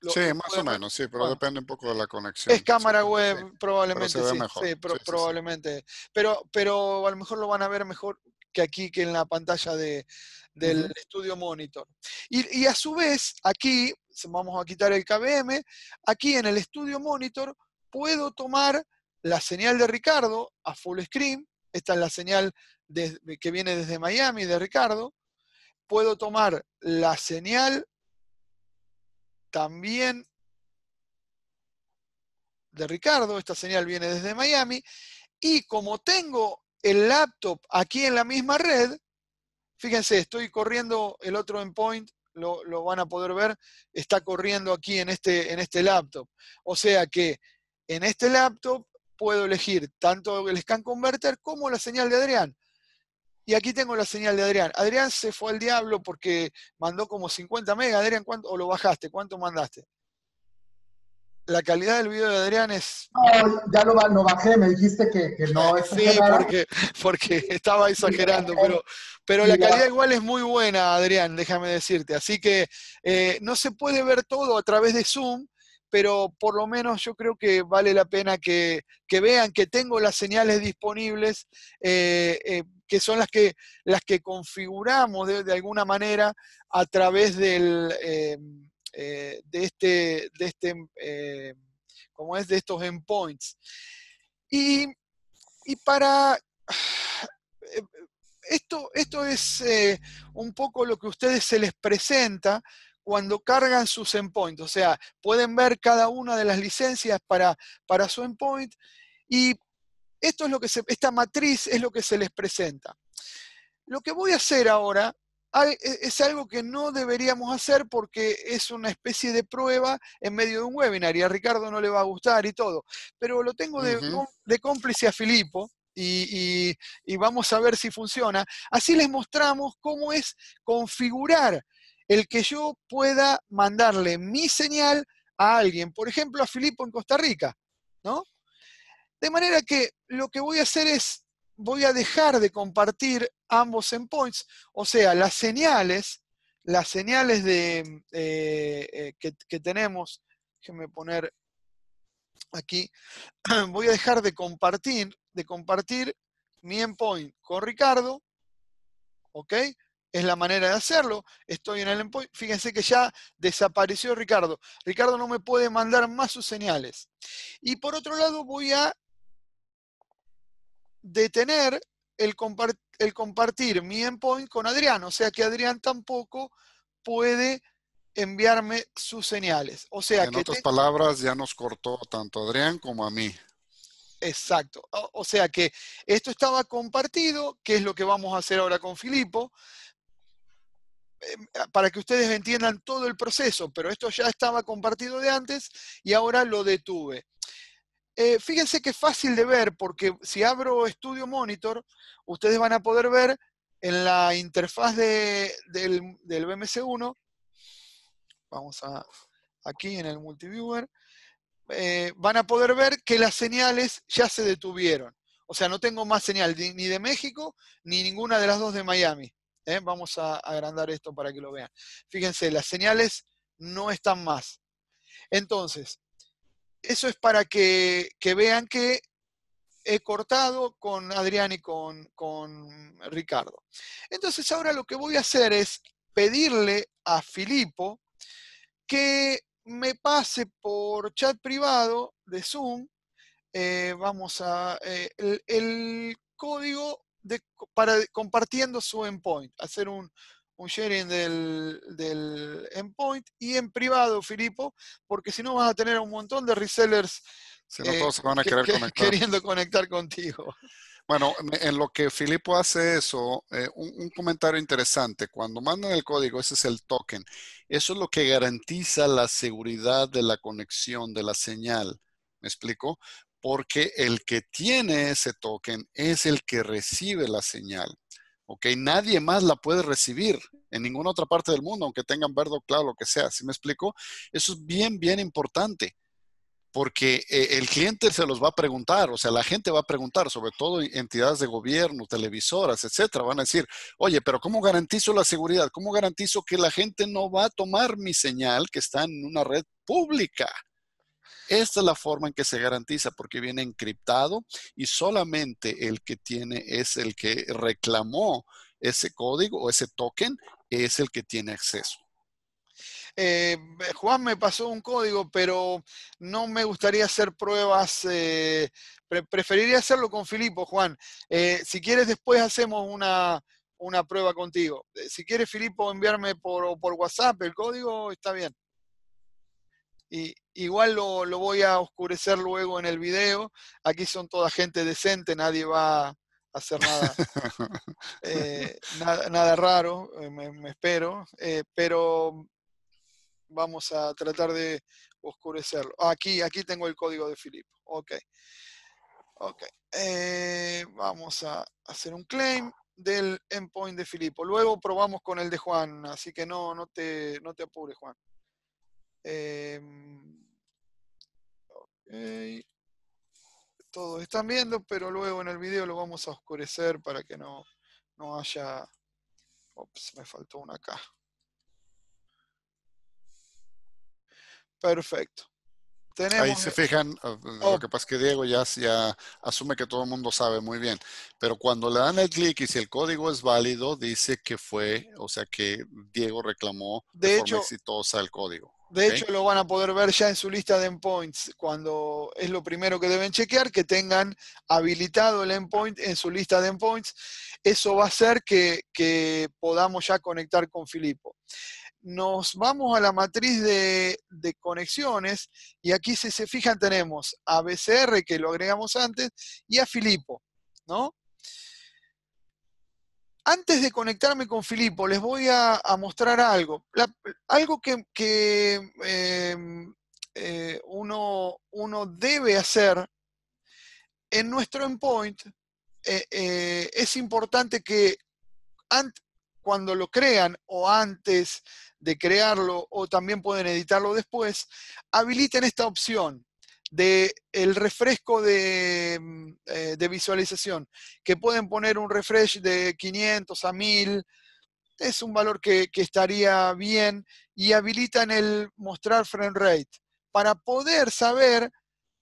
sí, más o menos, sí, pero depende un poco de la conexión. Es cámara web, probablemente. Sí, probablemente. Pero, pero a lo mejor lo van a ver mejor que aquí, que en la pantalla de, del estudio monitor. Y, a su vez, aquí, vamos a quitar el KBM, aquí en el estudio monitor puedo tomar la señal de Ricardo a full screen, esta es la señal que viene desde Miami de Ricardo, puedo tomar la señal también de Ricardo, esta señal viene desde Miami, y como tengo el laptop aquí en la misma red, fíjense, estoy corriendo el otro endpoint, lo, lo van a poder ver, está corriendo aquí en este, en este laptop. O sea que en este laptop puedo elegir tanto el scan converter como la señal de Adrián. Y aquí tengo la señal de Adrián. Adrián se fue al diablo porque mandó como 50 megas. Adrián, ¿cuánto, lo bajaste? ¿Cuánto mandaste? La calidad del video de Adrián es... No, ya lo, bajé, me dijiste que, no Sí, porque, estaba exagerando, pero, pero la calidad igual es muy buena, Adrián, déjame decirte. Así que eh, no se puede ver todo a través de Zoom, pero por lo menos yo creo que vale la pena que, vean que tengo las señales disponibles. Eh, eh, que son las que, las que configuramos de, alguna manera a través del, eh, eh, de este, este eh, como es, de estos endpoints. Y, y para... Esto, esto es un poco lo que a ustedes se les presenta cuando cargan sus endpoints. O sea, pueden ver cada una de las licencias para, para su endpoint y esto es lo que se, esta matriz es lo que se les presenta. Lo que voy a hacer ahora e, es algo que no deberíamos hacer porque es una especie de prueba en medio de un webinar y a Ricardo no le va a gustar y todo. Pero lo tengo de, cómplice a Filipo y vamos a ver si funciona. Así les mostramos cómo es configurar el que yo pueda mandarle mi señal a alguien, por ejemplo a Filipo en Costa Rica, ¿no? De manera que lo que voy a hacer es, voy a dejar de compartir ambos endpoints, o sea, las señales, las señales de, mm, eh, eh, que, que tenemos, déjenme poner aquí, voy a dejar de compartir, de compartir mi endpoint con Ricardo, ¿ok? Es la manera de hacerlo. Estoy en el endpoint. Fíjense que ya desapareció Ricardo. Ricardo no me puede mandar más sus señales. Y por otro lado voy a detener el, compartir mi endpoint con Adrián. O sea que Adrián tampoco puede enviarme sus señales. O sea en otras palabras, ya nos cortó tanto Adrián como a mí. Exacto. O, sea que esto estaba compartido, que es lo que vamos a hacer ahora con Filipo, em, para que ustedes entiendan todo el proceso, pero esto ya estaba compartido de antes y ahora lo detuve. Eh, fíjense que es fácil de ver porque si abro Studio Monitor, ustedes van a poder ver en la interfaz del, bms BMC1, vamos a aquí en el multiviewer, eh, van a poder ver que las señales ya se detuvieron. O sea, no tengo más señal ni de México ni ninguna de las dos de Miami. ¿eh? Vamos a agrandar esto para que lo vean. Fíjense, las señales no están más. Entonces, eso es para que, vean que he cortado con Adrián y con, Ricardo. Entonces ahora lo que voy a hacer es pedirle a Filipo que me pase por chat privado de Zoom. Eh, vamos a eh, el, código de, para compartiendo su endpoint, hacer un, un sharing del, del endpoint y en privado, Filipo, porque si no vas a tener un montón de resellers si no, eh, todos van a querer conectar. queriendo conectar contigo. Bueno, en lo que Filipo hace eso, eh, un, un, comentario interesante. Cuando mandan el código, ese es el token. Eso es lo que garantiza la seguridad de la conexión, de la señal. ¿Me explico? Porque el que tiene ese token es el que recibe la señal. ¿ok? Nadie más la puede recibir en ninguna otra parte del mundo, aunque tengan verde o claro, lo que sea. ¿Sí me explico? Eso es bien, bien importante, porque eh, el cliente se los va a preguntar, o sea, la gente va a preguntar, sobre todo entidades de gobierno, televisoras, etcétera, van a decir, oye, pero ¿cómo garantizo la seguridad? ¿Cómo garantizo que la gente no va a tomar mi señal que está en una red pública? Esta es la forma en que se garantiza porque viene encriptado y solamente el que tiene es el que reclamó ese código o ese token es el que tiene acceso. Eh, Juan me pasó un código, pero no me gustaría hacer pruebas. Eh, preferiría hacerlo con Filipo, Juan. Eh, si quieres, después hacemos una, una prueba contigo. Si quieres, Filipo, enviarme por, por WhatsApp el código, está bien igual lo, voy a oscurecer luego en el video. Aquí son toda gente decente, nadie va a hacer nada, eh, nada, raro, eh, me, espero, eh, pero vamos a tratar de oscurecerlo. Aquí, aquí tengo el código de Filipo. Ok. Ok. vamos a hacer un claim del endpoint de Filipo. Luego probamos con el de Juan, así que no, no, te, no te apures, Juan. Em, Todos están viendo, pero luego en el video lo vamos a oscurecer para que no, haya... Ops, me faltó una acá. Perfecto. Ahí se fijan, ah, lo oh. que pasa es que Diego ya, ya, asume que todo el mundo sabe muy bien, pero cuando le dan el clic y si el código es válido, dice que fue, o sea que Diego reclamó de, hecho, exitosa el código. De hecho, lo van a poder ver ya en su lista de endpoints, cuando es lo primero que deben chequear, que tengan habilitado el endpoint en su lista de endpoints. Eso va a hacer que, podamos ya conectar con Filipo. Nos vamos a la matriz de, conexiones y aquí si se fijan tenemos a BCR, que lo agregamos antes, y a Filipo, ¿no? Antes de conectarme con Filipo, les voy a, mostrar algo. algo que, em, eh, uno, debe hacer en nuestro endpoint. Eh, eh, es importante que cuando lo crean o antes de crearlo o también pueden editarlo después, habiliten esta opción de el refresco de, mm, eh, de, visualización, que pueden poner un refresh de 500 a 1000, es un valor que, que estaría bien y habilitan el mostrar frame rate para poder saber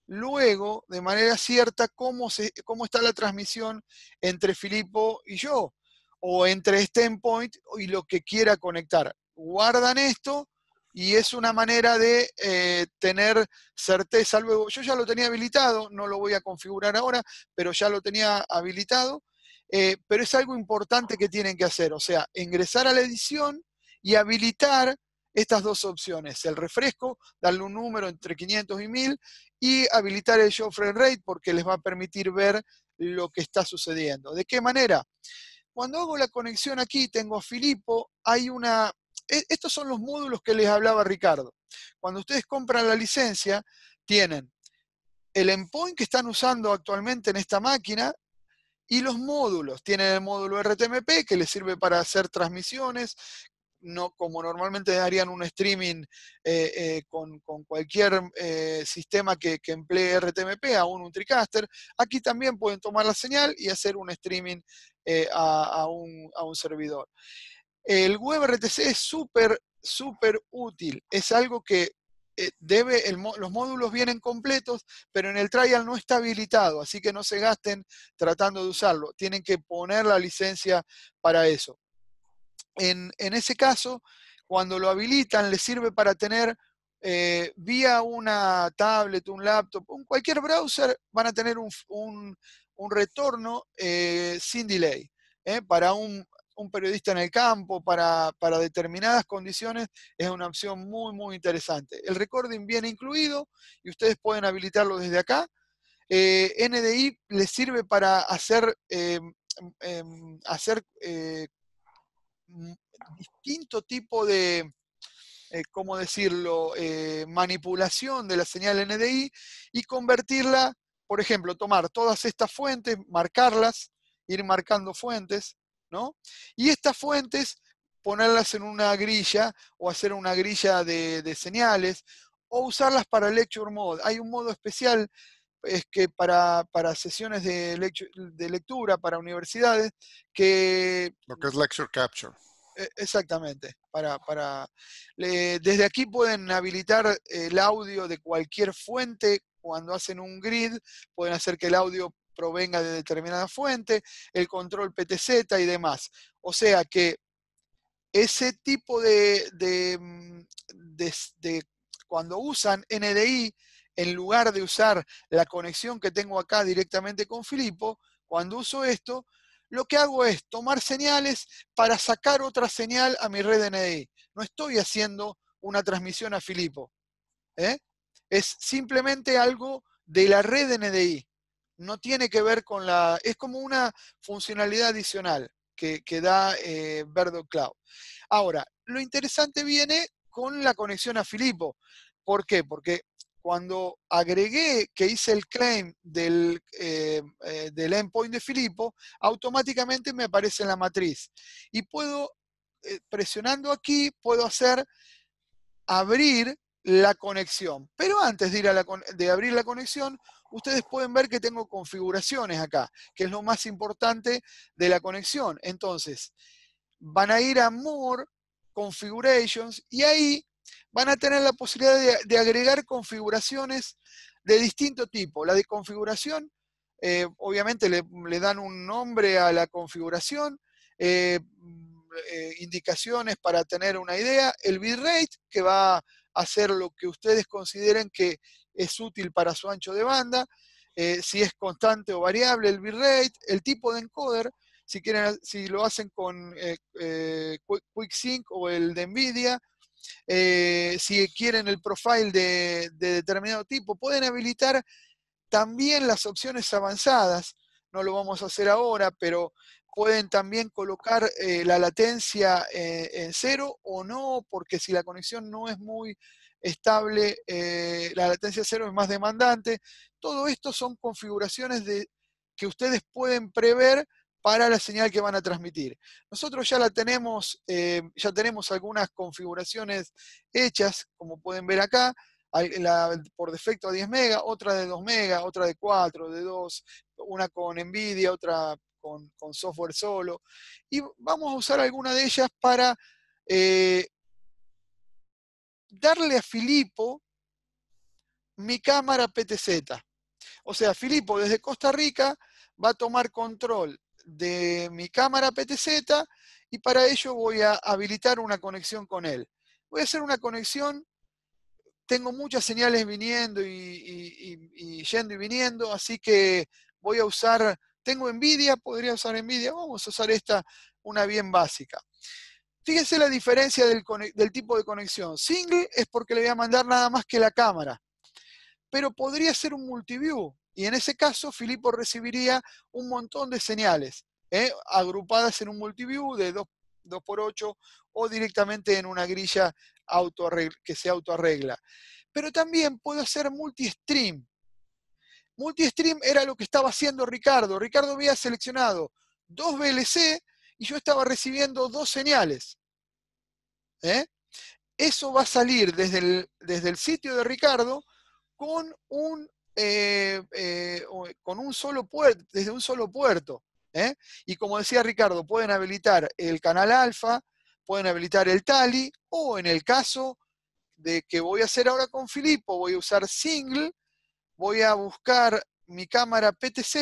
luego de manera cierta cómo, se, cómo está la transmisión entre Filipo y yo, o entre Standpoint y lo que quiera conectar. Guardan esto y es una manera de eh, tener certeza luego. Yo ya lo tenía habilitado, no lo voy a configurar ahora, pero ya lo tenía habilitado. Eh, pero es algo importante que tienen que hacer, o sea, ingresar a la edición y habilitar estas dos opciones, el refresco, darle un número entre 500 y 1000 y habilitar el show frame rate porque les va a permitir ver lo que está sucediendo. ¿De qué manera? Cuando hago la conexión aquí, tengo a Filipo, hay una e, estos son los módulos que les hablaba Ricardo. Cuando ustedes compran la licencia, tienen el endpoint que están usando actualmente en esta máquina y los módulos. Tienen el módulo RTMP que les sirve para hacer transmisiones, no, como normalmente harían un streaming eh, eh, con, cualquier eh, sistema que, emplee RTMP, aún un TriCaster, aquí también pueden tomar la señal y hacer un streaming un, a, un, servidor. El WebRTC es súper, súper útil. Es algo que eh, debe, los módulos vienen completos, pero en el trial no está habilitado, así que no se gasten tratando de usarlo. Tienen que poner la licencia para eso. En, ese caso, cuando lo habilitan, les sirve para tener eh, vía una tablet, un laptop, cualquier browser, van a tener un, retorno eh, sin delay. para un un periodista en el campo para, determinadas condiciones es una opción muy, muy interesante. El recording viene incluido y ustedes pueden habilitarlo desde acá. Eh, NDI les sirve para hacer, eh, em, hacer eh, distinto tipo de, ¿cómo decirlo?, manipulación de la señal NDI y convertirla, por ejemplo, tomar todas estas fuentes, marcarlas, ir marcando fuentes, ¿no? Y estas fuentes, ponerlas en una grilla o hacer una grilla de, señales o usarlas para lecture mode. Hay un modo especial es que para, sesiones de, lectura, para universidades, que... Lo que es Lecture Capture. E-, exactamente. Para, desde aquí pueden habilitar el audio de cualquier fuente. Cuando hacen un grid, pueden hacer que el audio provenga de determinada fuente, el control PTZ y demás. O sea que ese tipo de, mm, cuando usan NDI, en lugar de usar la conexión que tengo acá directamente con Filipo, cuando uso esto, lo que hago es tomar señales para sacar otra señal a mi red NDI. No estoy haciendo una transmisión a Filipo. ¿eh? Es simplemente algo de la red NDI no tiene que ver con la... Es como una funcionalidad adicional que, da eh, Verdo Cloud. Ahora, lo interesante viene con la conexión a Filipo. ¿Por qué? Porque cuando agregué que hice el claim del, eh, eh, endpoint de Filipo, automáticamente me aparece en la matriz. Y puedo, presionando aquí, puedo hacer abrir la conexión. Pero antes de, ir a de abrir la conexión, ustedes pueden ver que tengo configuraciones acá, que es lo más importante de la conexión. Entonces, van a ir a More, Configurations, y ahí van a tener la posibilidad de, agregar configuraciones de distinto tipo. La de configuración, eh, obviamente le, dan un nombre a la configuración, eh, eh, indicaciones para tener una idea, el bitrate, que va a hacer lo que ustedes consideren que es útil para su ancho de banda, eh, si es constante o variable el bitrate, el tipo de encoder, si, quieren, si lo hacen con eh, eh, QuickSync o el de NVIDIA, si quieren el profile de, determinado tipo, pueden habilitar también las opciones avanzadas, no lo vamos a hacer ahora, pero pueden también colocar la latencia en cero o no, porque si la conexión no es muy estable, eh, la latencia cero es más demandante. Todo esto son configuraciones que ustedes pueden prever para la señal que van a transmitir. Nosotros ya la tenemos, eh, ya tenemos algunas configuraciones hechas, como pueden ver acá, por defecto a 10 mega, otra de 2 mega, otra de 4, de 2, una con NVIDIA, otra con, software solo. Y vamos a usar alguna de ellas para eh, darle a Filipo mi cámara PTZ. O sea, Filipo desde Costa Rica va a tomar control de mi cámara PTZ y para ello voy a habilitar una conexión con él. Voy a hacer una conexión, tengo muchas señales viniendo y, yendo y viniendo, así que voy a usar, tengo envidia podría usar Nvidia, vamos a usar esta, una bien básica. Fíjense la diferencia del, tipo de conexión. Single es porque le voy a mandar nada más que la cámara, pero podría ser un multiview y en ese caso Filipo recibiría un montón de señales ¿eh? agrupadas en un multiview de 2, x 8 o directamente en una grilla que se autoarregla. Pero también puedo hacer multi-stream. Multi-stream era lo que estaba haciendo Ricardo. Ricardo había seleccionado dos BLC y yo estaba recibiendo dos señales. ¿eh? Eso va a salir desde el, desde el sitio de Ricardo con un, eh, eh, con un solo puerto, desde un solo puerto. Y como decía Ricardo, pueden habilitar el canal alfa, pueden habilitar el Tali. o en el caso de que voy a hacer ahora con Filipo, voy a usar single, voy a buscar mi cámara PTZ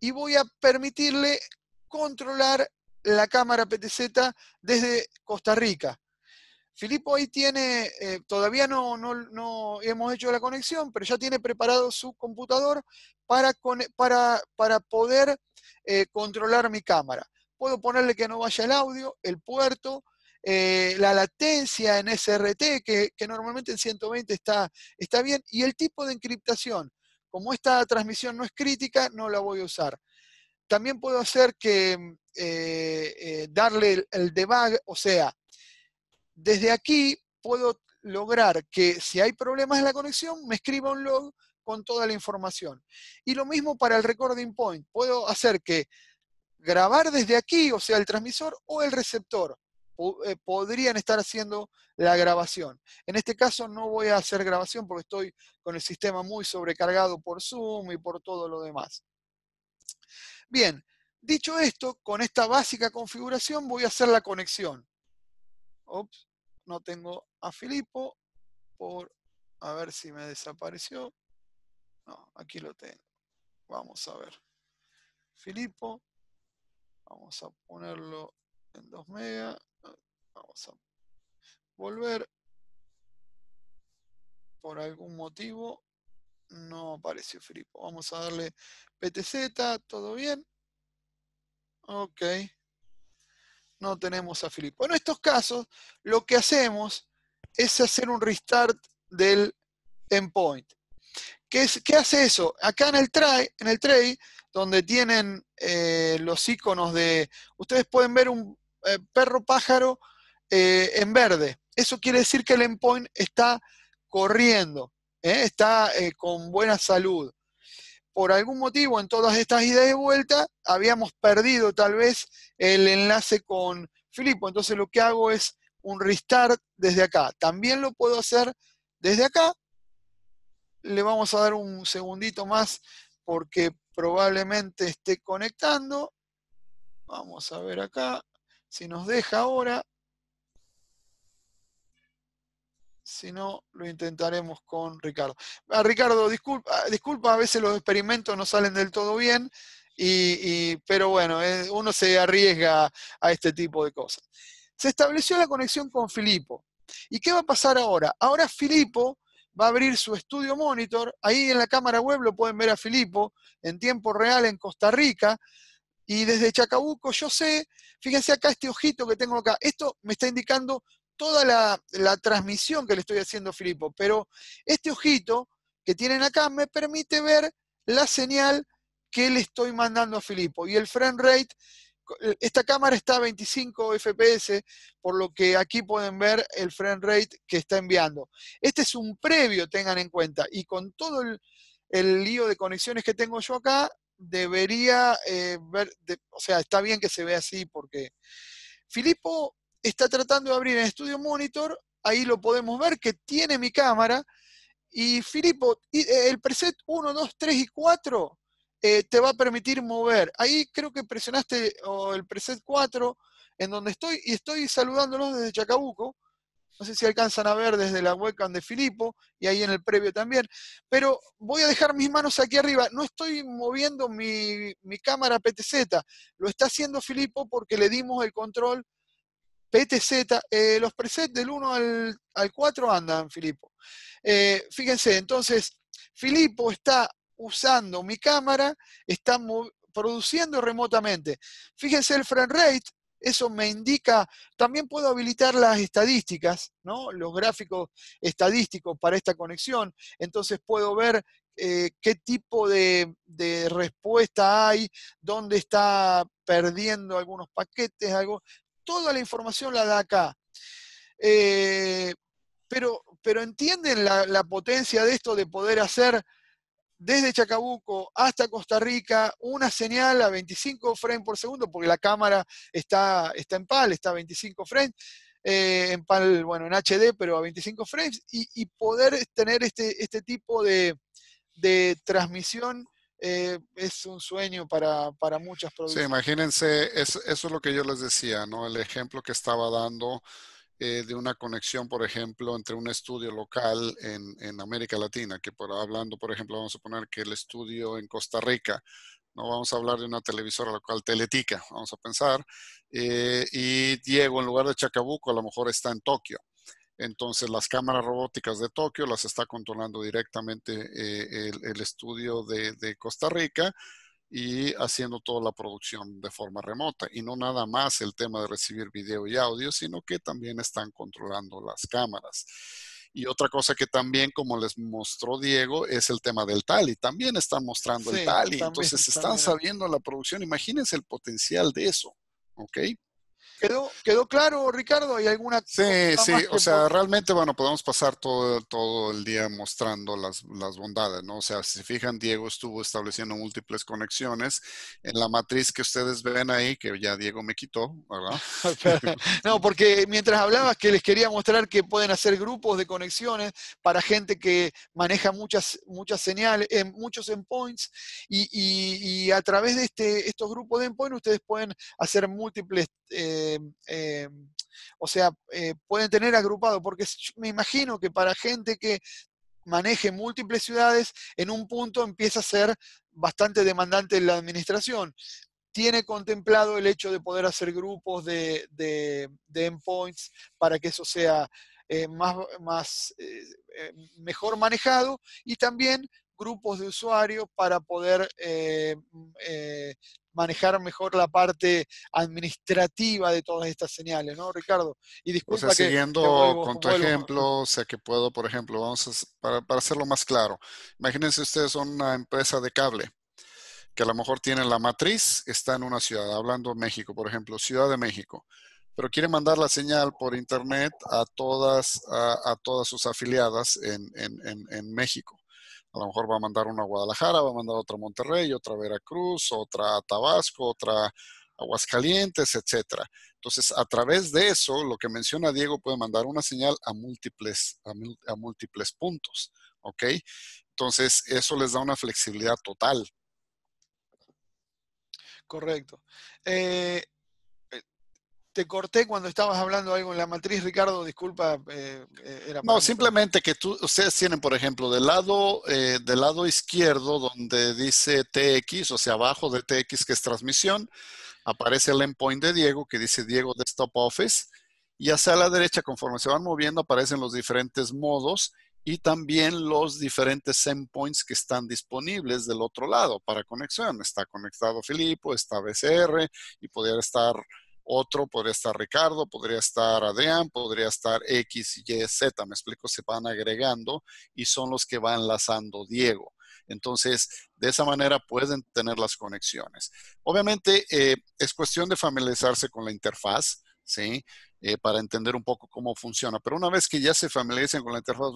y voy a permitirle controlar la cámara PTZ desde Costa Rica. Filipo ahí tiene, eh, todavía no, no, hemos hecho la conexión, pero ya tiene preparado su computador para, para, para poder eh, controlar mi cámara. Puedo ponerle que no vaya el audio, el puerto, eh, la latencia en SRT, que, que, normalmente en 120 está, está bien, y el tipo de encriptación. Como esta transmisión no es crítica, no la voy a usar. También puedo hacer que mm, eh, eh, darle el debug, o sea, desde aquí puedo lograr que si hay problemas en la conexión, me escriba un log con toda la información. Y lo mismo para el recording point. Puedo hacer que grabar desde aquí, o sea, el transmisor o el receptor, eh, podrían estar haciendo la grabación. En este caso no voy a hacer grabación porque estoy con el sistema muy sobrecargado por Zoom y por todo lo demás. Bien, dicho esto, con esta básica configuración voy a hacer la conexión. no tengo a Filipo por... A ver si me desapareció. No, aquí lo tengo. Vamos a ver. Filipo. Vamos a ponerlo en 2 mega. Vamos a volver. Por algún motivo no apareció Felipe. Vamos a darle PTZ, todo bien. Ok. No tenemos a Filipo. En estos casos, lo que hacemos es hacer un restart del endpoint. ¿Qué, hace eso? Acá en el tray, en el tray donde tienen eh, los iconos de... Ustedes pueden ver un eh, perro pájaro eh, en verde. Eso quiere decir que el endpoint está corriendo. ¿eh? está eh, con buena salud. Por algún motivo, en todas estas ideas de vuelta, habíamos perdido tal vez el enlace con Filipo. Entonces lo que hago es un restart desde acá. También lo puedo hacer desde acá. Le vamos a dar un segundito más porque probablemente esté conectando. Vamos a ver acá si nos deja ahora. si no, lo intentaremos con Ricardo. Ah, Ricardo, disculpa, ah, disculpa, a veces los experimentos no salen del todo bien, pero bueno, eh, uno se arriesga a este tipo de cosas. Se estableció la conexión con Filipo. ¿Y qué va a pasar ahora? Ahora Filipo va a abrir su estudio monitor, ahí en la cámara web lo pueden ver a Filipo, en tiempo real en Costa Rica, y desde Chacabuco yo sé, fíjense acá este ojito que tengo acá, esto me está indicando toda la, transmisión que le estoy haciendo a Filipo, pero este ojito que tienen acá me permite ver la señal que le estoy mandando a Filipo. Y el frame rate, esta cámara está a 25 FPS, por lo que aquí pueden ver el frame rate que está enviando. Este es un previo, tengan en cuenta, y con todo el, lío de conexiones que tengo yo acá, debería eh, ver, o sea, está bien que se vea así porque Filipo está tratando de abrir en Studio Monitor, ahí lo podemos ver que tiene mi cámara. Y Filipo, eh, el preset 1, 2, 3 y 4 eh, te va a permitir mover. Ahí creo que presionaste el preset 4 en donde estoy y estoy saludándolos desde Chacabuco. No sé si alcanzan a ver desde la webcam de Filipo y ahí en el previo también. Pero voy a dejar mis manos aquí arriba. No estoy moviendo mi, mi cámara PTZ. Lo está haciendo Filipo porque le dimos el control PTZ, eh, los presets del 1 al, 4 andan, Filipo. Eh, fíjense, entonces, Filipo está usando mi cámara, está produciendo remotamente. Fíjense el frame rate, eso me indica, también puedo habilitar las estadísticas, ¿no? los gráficos estadísticos para esta conexión, entonces puedo ver eh, qué tipo de, de, respuesta hay, dónde está perdiendo algunos paquetes, algo toda la información la da acá. Eh, pero, pero entienden la, potencia de esto de poder hacer desde Chacabuco hasta Costa Rica una señal a 25 frames por segundo, porque la cámara está, está en PAL, está a 25 frames, eh, en PAL, bueno, en HD, pero a 25 frames, y, poder tener este, este tipo de, de transmisión eh, es un sueño para, muchas producciones. Sí, imagínense, eso es lo que yo les decía, ¿no? El ejemplo que estaba dando eh, de una conexión, por ejemplo, entre un estudio local en, América Latina, que por, hablando, por ejemplo, vamos a poner que el estudio en Costa Rica no vamos a hablar de una televisora local, Teletica, vamos a pensar. Eh, y Diego, en lugar de Chacabuco, a lo mejor está en Tokio. Entonces, las cámaras robóticas de Tokio las está controlando directamente eh, el, estudio de, Costa Rica y haciendo toda la producción de forma remota. Y no nada más el tema de recibir video y audio, sino que también están controlando las cámaras. Y otra cosa que también, como les mostró Diego, es el tema del Tali. También están mostrando el Tali. Entonces, están sabiendo la producción. Imagínense el potencial de eso. ¿Ok? ¿Quedó, ¿Quedó claro, Ricardo? ¿Hay alguna Sí, sí, o sea, realmente, bueno, podemos pasar todo, todo el día mostrando las, las, bondades, ¿no? O sea, si se fijan, Diego estuvo estableciendo múltiples conexiones en la matriz que ustedes ven ahí, que ya Diego me quitó, ¿verdad? no, porque mientras hablabas que les quería mostrar que pueden hacer grupos de conexiones para gente que maneja muchas, muchas señales, eh, muchos endpoints, y, y, a través de este, estos grupos de endpoints ustedes pueden hacer múltiples... Eh, eh, eh, o sea, eh, pueden tener agrupado, porque me imagino que para gente que maneje múltiples ciudades, en un punto empieza a ser bastante demandante la administración. Tiene contemplado el hecho de poder hacer grupos de, endpoints para que eso sea más, mejor manejado y también grupos de usuarios para poder manejar mejor la parte administrativa de todas estas señales, ¿no, Ricardo? Y disculpa o sea, siguiendo con tu ejemplo, o sea, que puedo, por ejemplo, vamos a, para, hacerlo más claro, imagínense ustedes son una empresa de cable que a lo mejor tiene la matriz, está en una ciudad, hablando México, por ejemplo, Ciudad de México, pero quiere mandar la señal por internet a todas, a todas sus afiliadas en, en, en, en México. A lo mejor va a mandar una a Guadalajara, va a mandar otra a Monterrey, otra a Veracruz, otra a Tabasco, otra a Aguascalientes, etcétera. Entonces, a través de eso, lo que menciona Diego puede mandar una señal a múltiples, a, múltiples puntos, ¿ok? Entonces, eso les da una flexibilidad total. Correcto. Eh, te corté cuando estabas hablando algo en la matriz, Ricardo, disculpa. Eh, eh, era no, simplemente que tú, ustedes tienen, por ejemplo, del lado, eh, del lado izquierdo donde dice TX, o sea, abajo de TX que es transmisión, aparece el endpoint de Diego que dice Diego de Stop Office. Y hacia la derecha, conforme se van moviendo, aparecen los diferentes modos y también los diferentes endpoints que están disponibles del otro lado para conexión. Está conectado Filipo, está BCR y podría estar otro podría estar Ricardo, podría estar Adrián, podría estar X, Y, Z, me explico, se van agregando y son los que van enlazando Diego. Entonces, de esa manera pueden tener las conexiones. Obviamente, eh, es cuestión de familiarizarse con la interfaz, ¿sí? Eh, para entender un poco cómo funciona. Pero una vez que ya se familiaricen con la interfaz,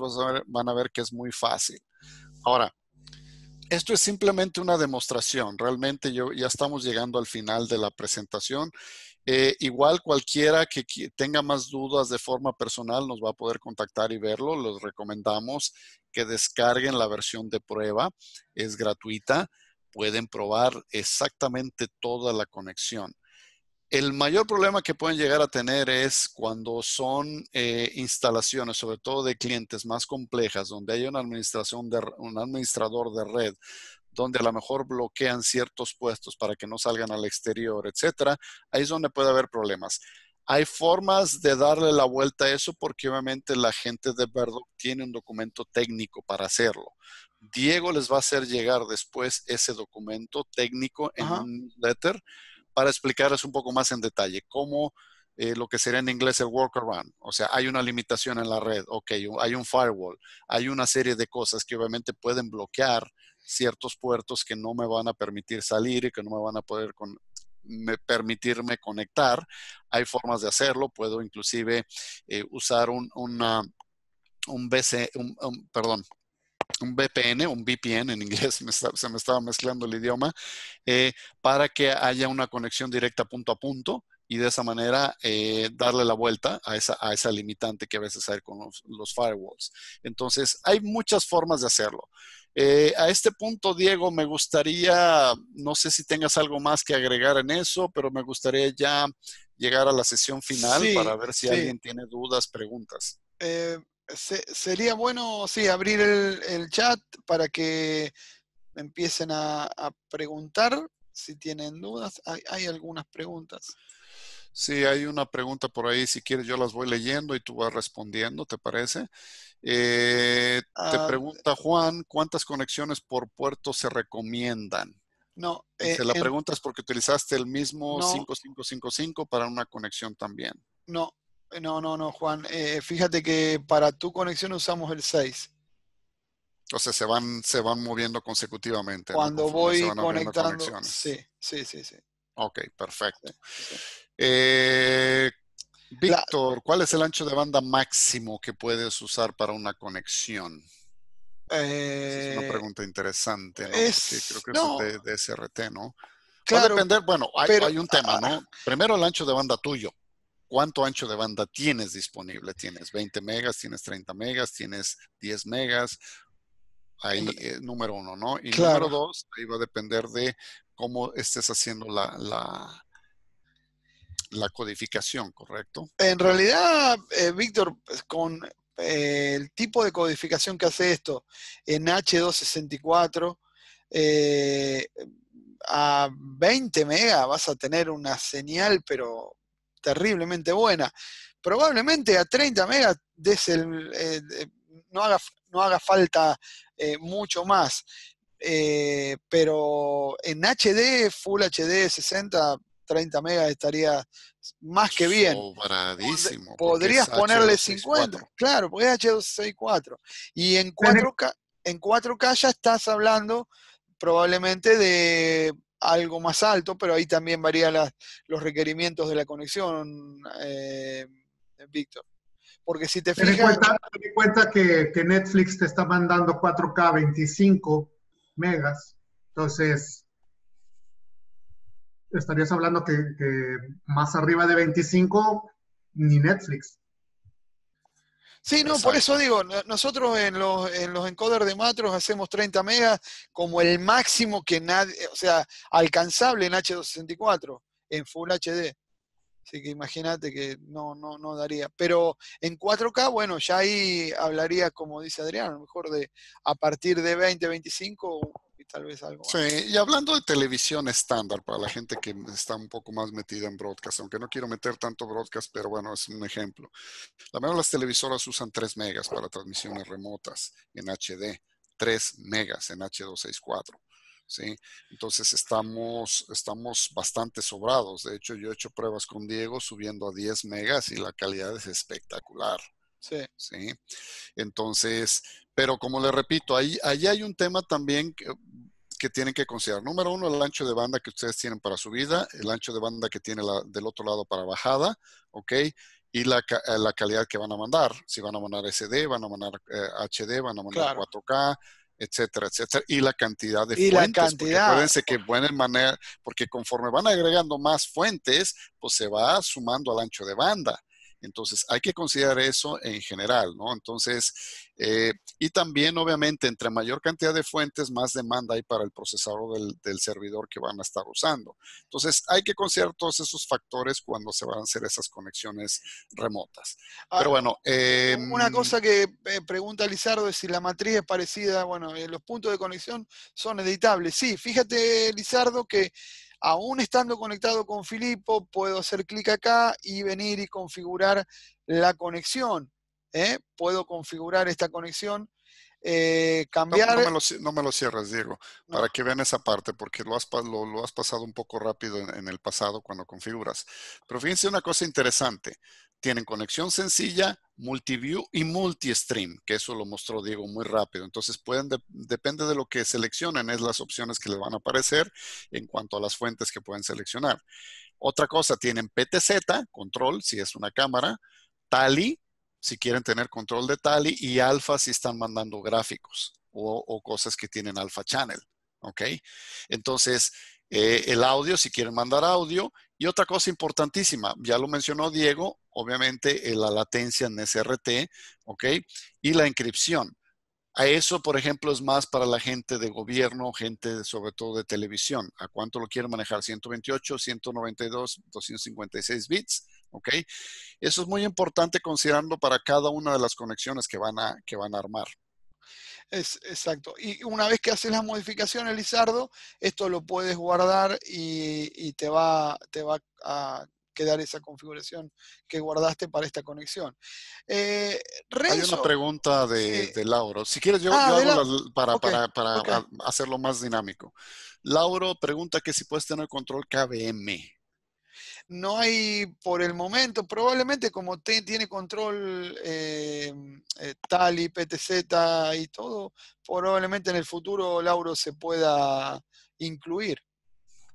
van a ver que es muy fácil. Ahora, esto es simplemente una demostración. Realmente yo, ya estamos llegando al final de la presentación eh, igual cualquiera que tenga más dudas de forma personal nos va a poder contactar y verlo. Les recomendamos que descarguen la versión de prueba. Es gratuita. Pueden probar exactamente toda la conexión. El mayor problema que pueden llegar a tener es cuando son eh, instalaciones, sobre todo de clientes más complejas, donde hay una administración un administrador de red, donde a lo mejor bloquean ciertos puestos para que no salgan al exterior, etcétera, ahí es donde puede haber problemas. Hay formas de darle la vuelta a eso porque obviamente la gente de Verdoc tiene un documento técnico para hacerlo. Diego les va a hacer llegar después ese documento técnico en un letter para explicarles un poco más en detalle cómo eh, lo que sería en inglés el workaround. O sea, hay una limitación en la red, ok, hay un firewall, hay una serie de cosas que obviamente pueden bloquear ciertos puertos que no me van a permitir salir y que no me van a poder me, permitirme conectar. Hay formas de hacerlo. Puedo inclusive eh, usar un, un, VPN, un VPN en inglés, se me estaba mezclando el idioma, eh, para que haya una conexión directa punto a punto y de esa manera eh, darle la vuelta a esa, a esa limitante que a veces hay con los, firewalls. Entonces, hay muchas formas de hacerlo. Eh, a este punto, Diego, me gustaría, no sé si tengas algo más que agregar en eso, pero me gustaría ya llegar a la sesión final para ver si alguien tiene dudas, preguntas. Eh, sería bueno, sí, abrir el, chat para que empiecen a, preguntar si tienen dudas. Hay, hay algunas preguntas. Sí, hay una pregunta por ahí, si quieres yo las voy leyendo y tú vas respondiendo, ¿te parece? Eh, te ah, pregunta Juan, ¿cuántas conexiones por puerto se recomiendan? No. Eh, la pregunta es porque utilizaste el mismo 5555 para una conexión también. No, eh, no, no, no, Juan. fíjate que para tu conexión usamos el 6. O sea, se van, se van moviendo consecutivamente. Cuando voy conectando. Sí, sí, sí, sí. Ok, perfecto. Eh, Víctor, ¿cuál es el ancho de banda máximo que puedes usar para una conexión? es una eh, pregunta interesante, ¿no? creo que es de, de, SRT, ¿no? Claro, Va a depender, bueno, hay, hay un tema, ¿no? Primero el ancho de banda tuyo. ¿Cuánto ancho de banda tienes disponible? ¿Tienes 20 megas? ¿Tienes 30 megas? ¿Tienes 10 megas? Ahí, eh, número uno, ¿no? Y número dos, ahí va a depender de cómo estés haciendo la, la codificación, ¿correcto? En realidad, eh, Víctor, pues, con eh, el tipo de codificación que hace esto en H264, eh, a 20 mega vas a tener una señal, pero terriblemente buena. Probablemente a 30 mega no, haga, no, haga, falta mucho más. pero en HD, Full HD 60 30 megas estaría más que bien. Podrías ponerle 50, claro, porque es H264. Y en 4K, en 4K ya estás hablando probablemente de algo más alto, pero ahí también varían los requerimientos de la conexión, eh, Víctor. Porque si te fijas... Ten en cuenta, que, que Netflix te está mandando 4K 25 megas, entonces estarías hablando que, más arriba de 25 ni Netflix. Sí, no, por eso digo, nosotros en los, en los encoders de Matros hacemos 30 megas como el máximo que nadie, o sea, alcanzable en H264, en Full HD. Así que imagínate que no, no, no daría. Pero en 4K, bueno, ya ahí hablaría, como dice Adrián, a lo mejor de a partir de 20, 25, tal vez algo. Sí, y hablando de televisión estándar, para la gente que está un poco más metida en broadcast, aunque no quiero meter tanto broadcast, pero bueno, es un ejemplo. La mayoría de las televisoras usan 3 megas para transmisiones remotas en HD, 3 megas en H264. ¿Sí? Entonces estamos, estamos bastante sobrados. De hecho, yo he hecho pruebas con Diego subiendo a 10 megas y la calidad es espectacular. Sí. Sí. Entonces, pero como le repito, ahí, ahí hay un tema también que, tienen que considerar. Número uno, el ancho de banda que ustedes tienen para subida, el ancho de banda que tiene la, del otro lado para bajada, ¿ok? Y la, eh, la, calidad que van a mandar. Si van a mandar SD, van a mandar HD, eh, van a mandar 4K, etcétera, etcétera. Y la cantidad de ¿Y La cantidad. acuérdense que buena manera, porque conforme van agregando más fuentes, pues se va sumando al ancho de banda. Entonces, hay que considerar eso en general, ¿no? Entonces, eh, y también, obviamente, entre mayor cantidad de fuentes, más demanda hay para el procesador del, servidor que van a estar usando. Entonces, hay que considerar todos esos factores cuando se van a hacer esas conexiones remotas. Pero bueno. una em, cosa que eh, pregunta Lizardo es si la matriz es parecida, bueno, eh, los puntos de conexión son editables. Sí, fíjate, Lizardo, que aún estando conectado con Filipo, puedo hacer clic acá y venir y configurar la conexión. ¿eh? Puedo configurar esta conexión, eh, cambiar... No, me lo, cierres, Diego, para que vean esa parte, porque lo has, pasado un poco rápido en, el pasado cuando configuras. Pero fíjense una cosa interesante tienen conexión sencilla, multiview y multi-stream, que eso lo mostró Diego muy rápido. Entonces, pueden depende de lo que seleccionen, es las opciones que les van a aparecer en cuanto a las fuentes que pueden seleccionar. Otra cosa, tienen PTZ, control, si es una cámara, Tally, si quieren tener control de Tally. y alfa si están mandando gráficos o, cosas que tienen Alpha Channel. ¿Ok? Entonces, eh, el audio, si quieren mandar audio, y otra cosa importantísima, ya lo mencionó Diego, obviamente eh, la latencia en SRT, ¿ok? Y la inscripción. A eso, por ejemplo, es más para la gente de gobierno, gente sobre todo de televisión. ¿A cuánto lo quieren manejar? 128, 192, 256 bits, ¿ok? Eso es muy importante considerando para cada una de las conexiones que van a, que van a armar, exacto. Y una vez que haces las modificaciones, Lizardo, esto lo puedes guardar y, te, va, te va a quedar esa configuración que guardaste para esta conexión. Eh, Hay una pregunta de, Lauro. Si quieres, yo, ah, hago para, hacerlo más dinámico. Lauro pregunta que si puedes tener control KVM. No hay por el momento, probablemente como tiene control eh, eh, TALI, PTZ y todo, probablemente en el futuro Lauro se pueda incluir.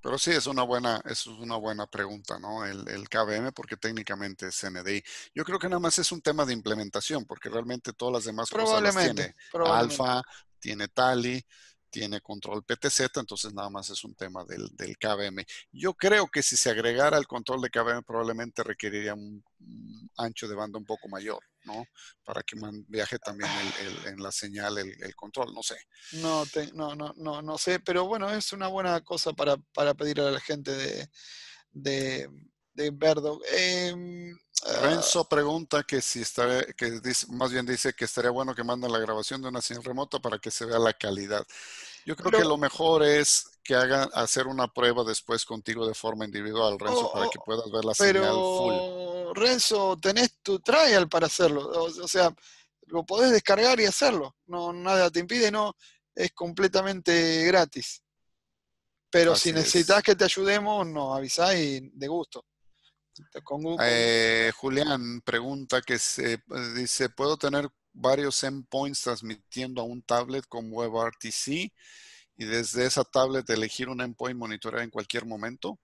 Pero sí, es una buena, es una buena pregunta, ¿no? El, KBM, porque técnicamente es NDI. Yo creo que nada más es un tema de implementación, porque realmente todas las demás probablemente, cosas tiene. Probablemente. Alfa, tiene Tali, tiene control PTZ, entonces nada más es un tema del, del KVM. Yo creo que si se agregara el control de KVM probablemente requeriría un, ancho de banda un poco mayor, ¿no? Para que viaje también en la señal el, control, no sé. No, no, no, no, sé, pero bueno, es una buena cosa para, para pedir a la gente de Em, ah, Renzo pregunta que si está, que más bien dice que estaría bueno que manden la grabación de una señal remota para que se vea la calidad. Yo creo que lo mejor es que hagan hacer una prueba después contigo de forma individual, Renzo, para oh, que puedas ver la señal full. Renzo, tenés tu trial para hacerlo. O, sea, lo podés descargar y hacerlo. No, nada te impide, no, es completamente gratis. Pero si necesitas que te ayudemos, nos avisáis de gusto. Eh, Julián pregunta que se, eh, dice, ¿puedo tener varios endpoints transmitiendo a un tablet con WebRTC y desde esa tablet elegir un endpoint monitorear en cualquier momento?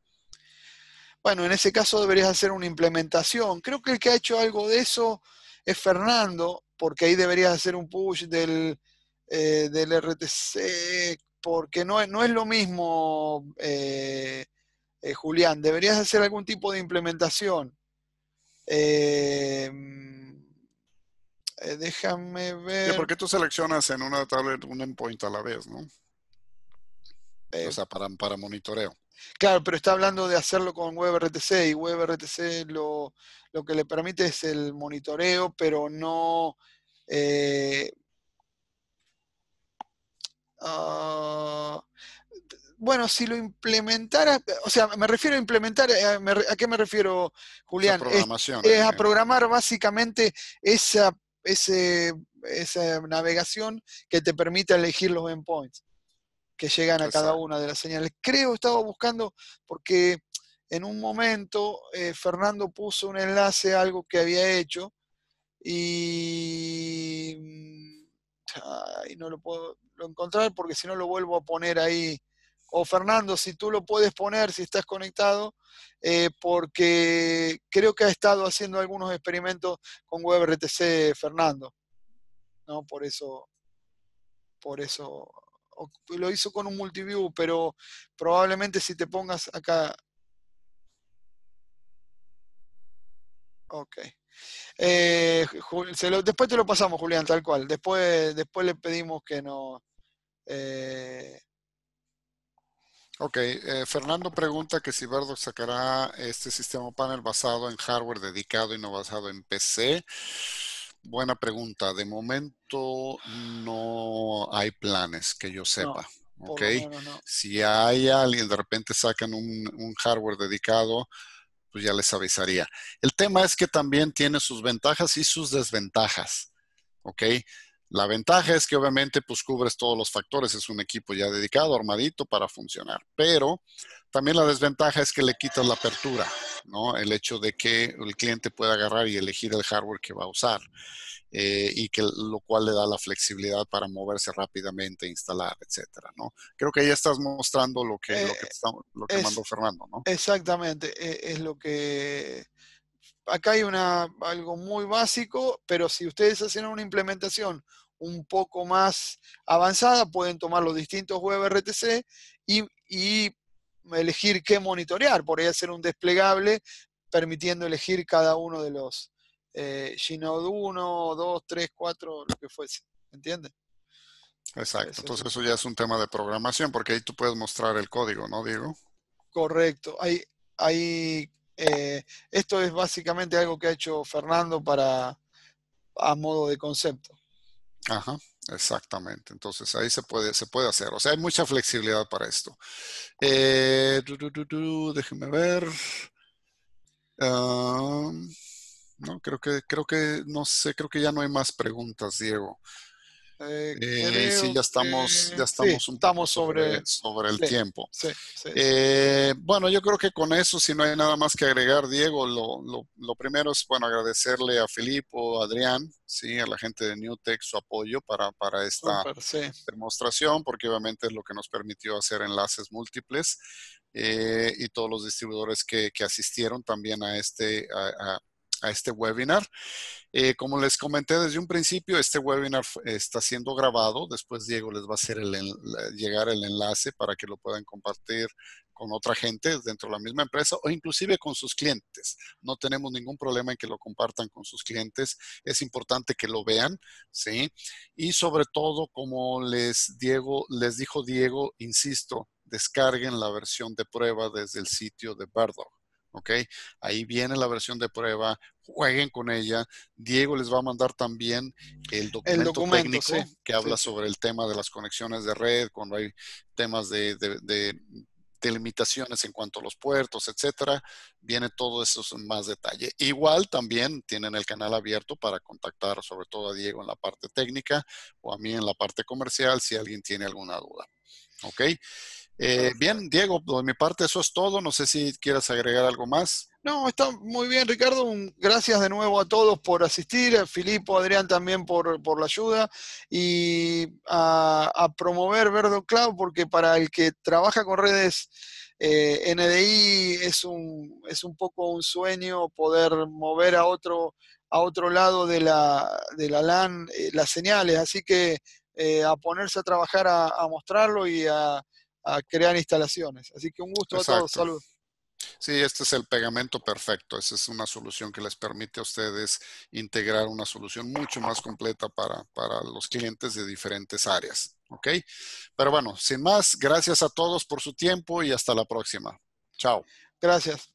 Bueno, en ese caso deberías hacer una implementación. Creo que el que ha hecho algo de eso es Fernando, porque ahí deberías hacer un push del, eh, del RTC, porque no, no es lo mismo eh, Julián, deberías hacer algún tipo de implementación. Em, eh, déjame ver. ¿Por qué tú seleccionas en una tablet un endpoint a la vez, ¿no? Eh, o sea, para, para monitoreo. Claro, pero está hablando de hacerlo con WebRTC y WebRTC lo, lo que le permite es el monitoreo, pero no... Eh, ah, bueno, si lo implementara, o sea, me refiero a implementar, eh, ¿a, qué me refiero, Julián? Programación, es, a programar básicamente esa, esa navegación que te permite elegir los endpoints que llegan a cada una de las señales. Creo, que estaba buscando, porque en un momento eh, Fernando puso un enlace a algo que había hecho y mm, no lo puedo encontrar porque si no lo vuelvo a poner ahí o Fernando, si tú lo puedes poner, si estás conectado, eh, porque creo que ha estado haciendo algunos experimentos con WebRTC Fernando. ¿no? Por eso, por eso lo hizo con un multiview, pero probablemente si te pongas acá. Ok. Eh, después te lo pasamos, Julián, tal cual. Después, después le pedimos que nos. Eh, Ok, eh, Fernando pregunta que si Verdo sacará este sistema panel basado en hardware dedicado y no basado en PC. Buena pregunta. De momento no hay planes que yo sepa. ok, si hay alguien de repente sacan un, un hardware dedicado, pues ya les avisaría. El tema es que también tiene sus ventajas y sus desventajas. Ok, la ventaja es que obviamente pues cubres todos los factores, es un equipo ya dedicado, armadito para funcionar, pero también la desventaja es que le quitas la apertura, ¿no? El hecho de que el cliente pueda agarrar y elegir el hardware que va a usar eh, y que lo cual le da la flexibilidad para moverse rápidamente, instalar, etcétera, ¿no? Creo que ya estás mostrando lo que, lo que, eh, lo que mandó Fernando, ¿no? Exactamente, e, es lo que acá hay una, algo muy básico, pero si ustedes hacen una implementación un poco más avanzada, pueden tomar los distintos web y, y elegir qué monitorear. Podría ser un desplegable permitiendo elegir cada uno de los eh, 1, 2, 3, 4, lo que fuese. ¿Entienden? Exacto. Entonces eso ya es un tema de programación porque ahí tú puedes mostrar el código, ¿no, Diego? Correcto. Hay, hay eh, esto es básicamente algo que ha hecho Fernando para a modo de concepto. Ajá, exactamente. Entonces ahí se puede, se puede hacer. O sea, hay mucha flexibilidad para esto. Eh, déjeme ver. Ah, no, creo que, creo que, no sé, creo que ya no hay más preguntas, Diego. Eh, eh, sí, ya estamos, ya estamos, sobre, sobre el tiempo. Eh, bueno, yo creo que con eso, si no hay nada más que agregar, Diego, lo, primero es bueno agradecerle a Filipo, a Adrián, sí, a la gente de NewTek, su apoyo para, para esta demostración, porque obviamente es lo que nos permitió hacer enlaces múltiples. y todos los distribuidores que, asistieron también a este, a, a este webinar. Eh, como les comenté desde un principio, este webinar está siendo grabado. Después Diego les va a hacer el, llegar el enlace para que lo puedan compartir con otra gente dentro de la misma empresa o inclusive con sus clientes. No tenemos ningún problema en que lo compartan con sus clientes. Es importante que lo vean, ¿sí? Y sobre todo, como les, Diego, les dijo Diego, insisto, descarguen la versión de prueba desde el sitio de bardo ¿ok? Ahí viene la versión de prueba, jueguen con ella. Diego les va a mandar también el documento, técnico que habla sobre el tema de las conexiones de red, cuando hay temas de, limitaciones en cuanto a los puertos, etcétera. Viene todo eso en más detalle. Igual también tienen el canal abierto para contactar sobre todo a Diego en la parte técnica o a mí en la parte comercial si alguien tiene alguna duda. Eh, bien, Diego, de mi parte eso es todo. No sé si quieras agregar algo más. No, está muy bien, Ricardo. Gracias de nuevo a todos por asistir, a Filipo, Adrián también por, la ayuda y a, promover Verdo Cloud, porque para el que trabaja con redes eh, NDI es un, es un poco un sueño poder mover a otro, a otro lado de la, de la LAN eh, las señales. Así que a ponerse a trabajar, a mostrarlo y a a crear instalaciones. Así que un gusto a todos. Salud. Sí, este es el pegamento perfecto. Esa es una solución que les permite a ustedes integrar una solución mucho más completa para, para los clientes de diferentes áreas. ¿Ok? Pero bueno, sin más, gracias a todos por su tiempo y hasta la próxima. Chao. Gracias.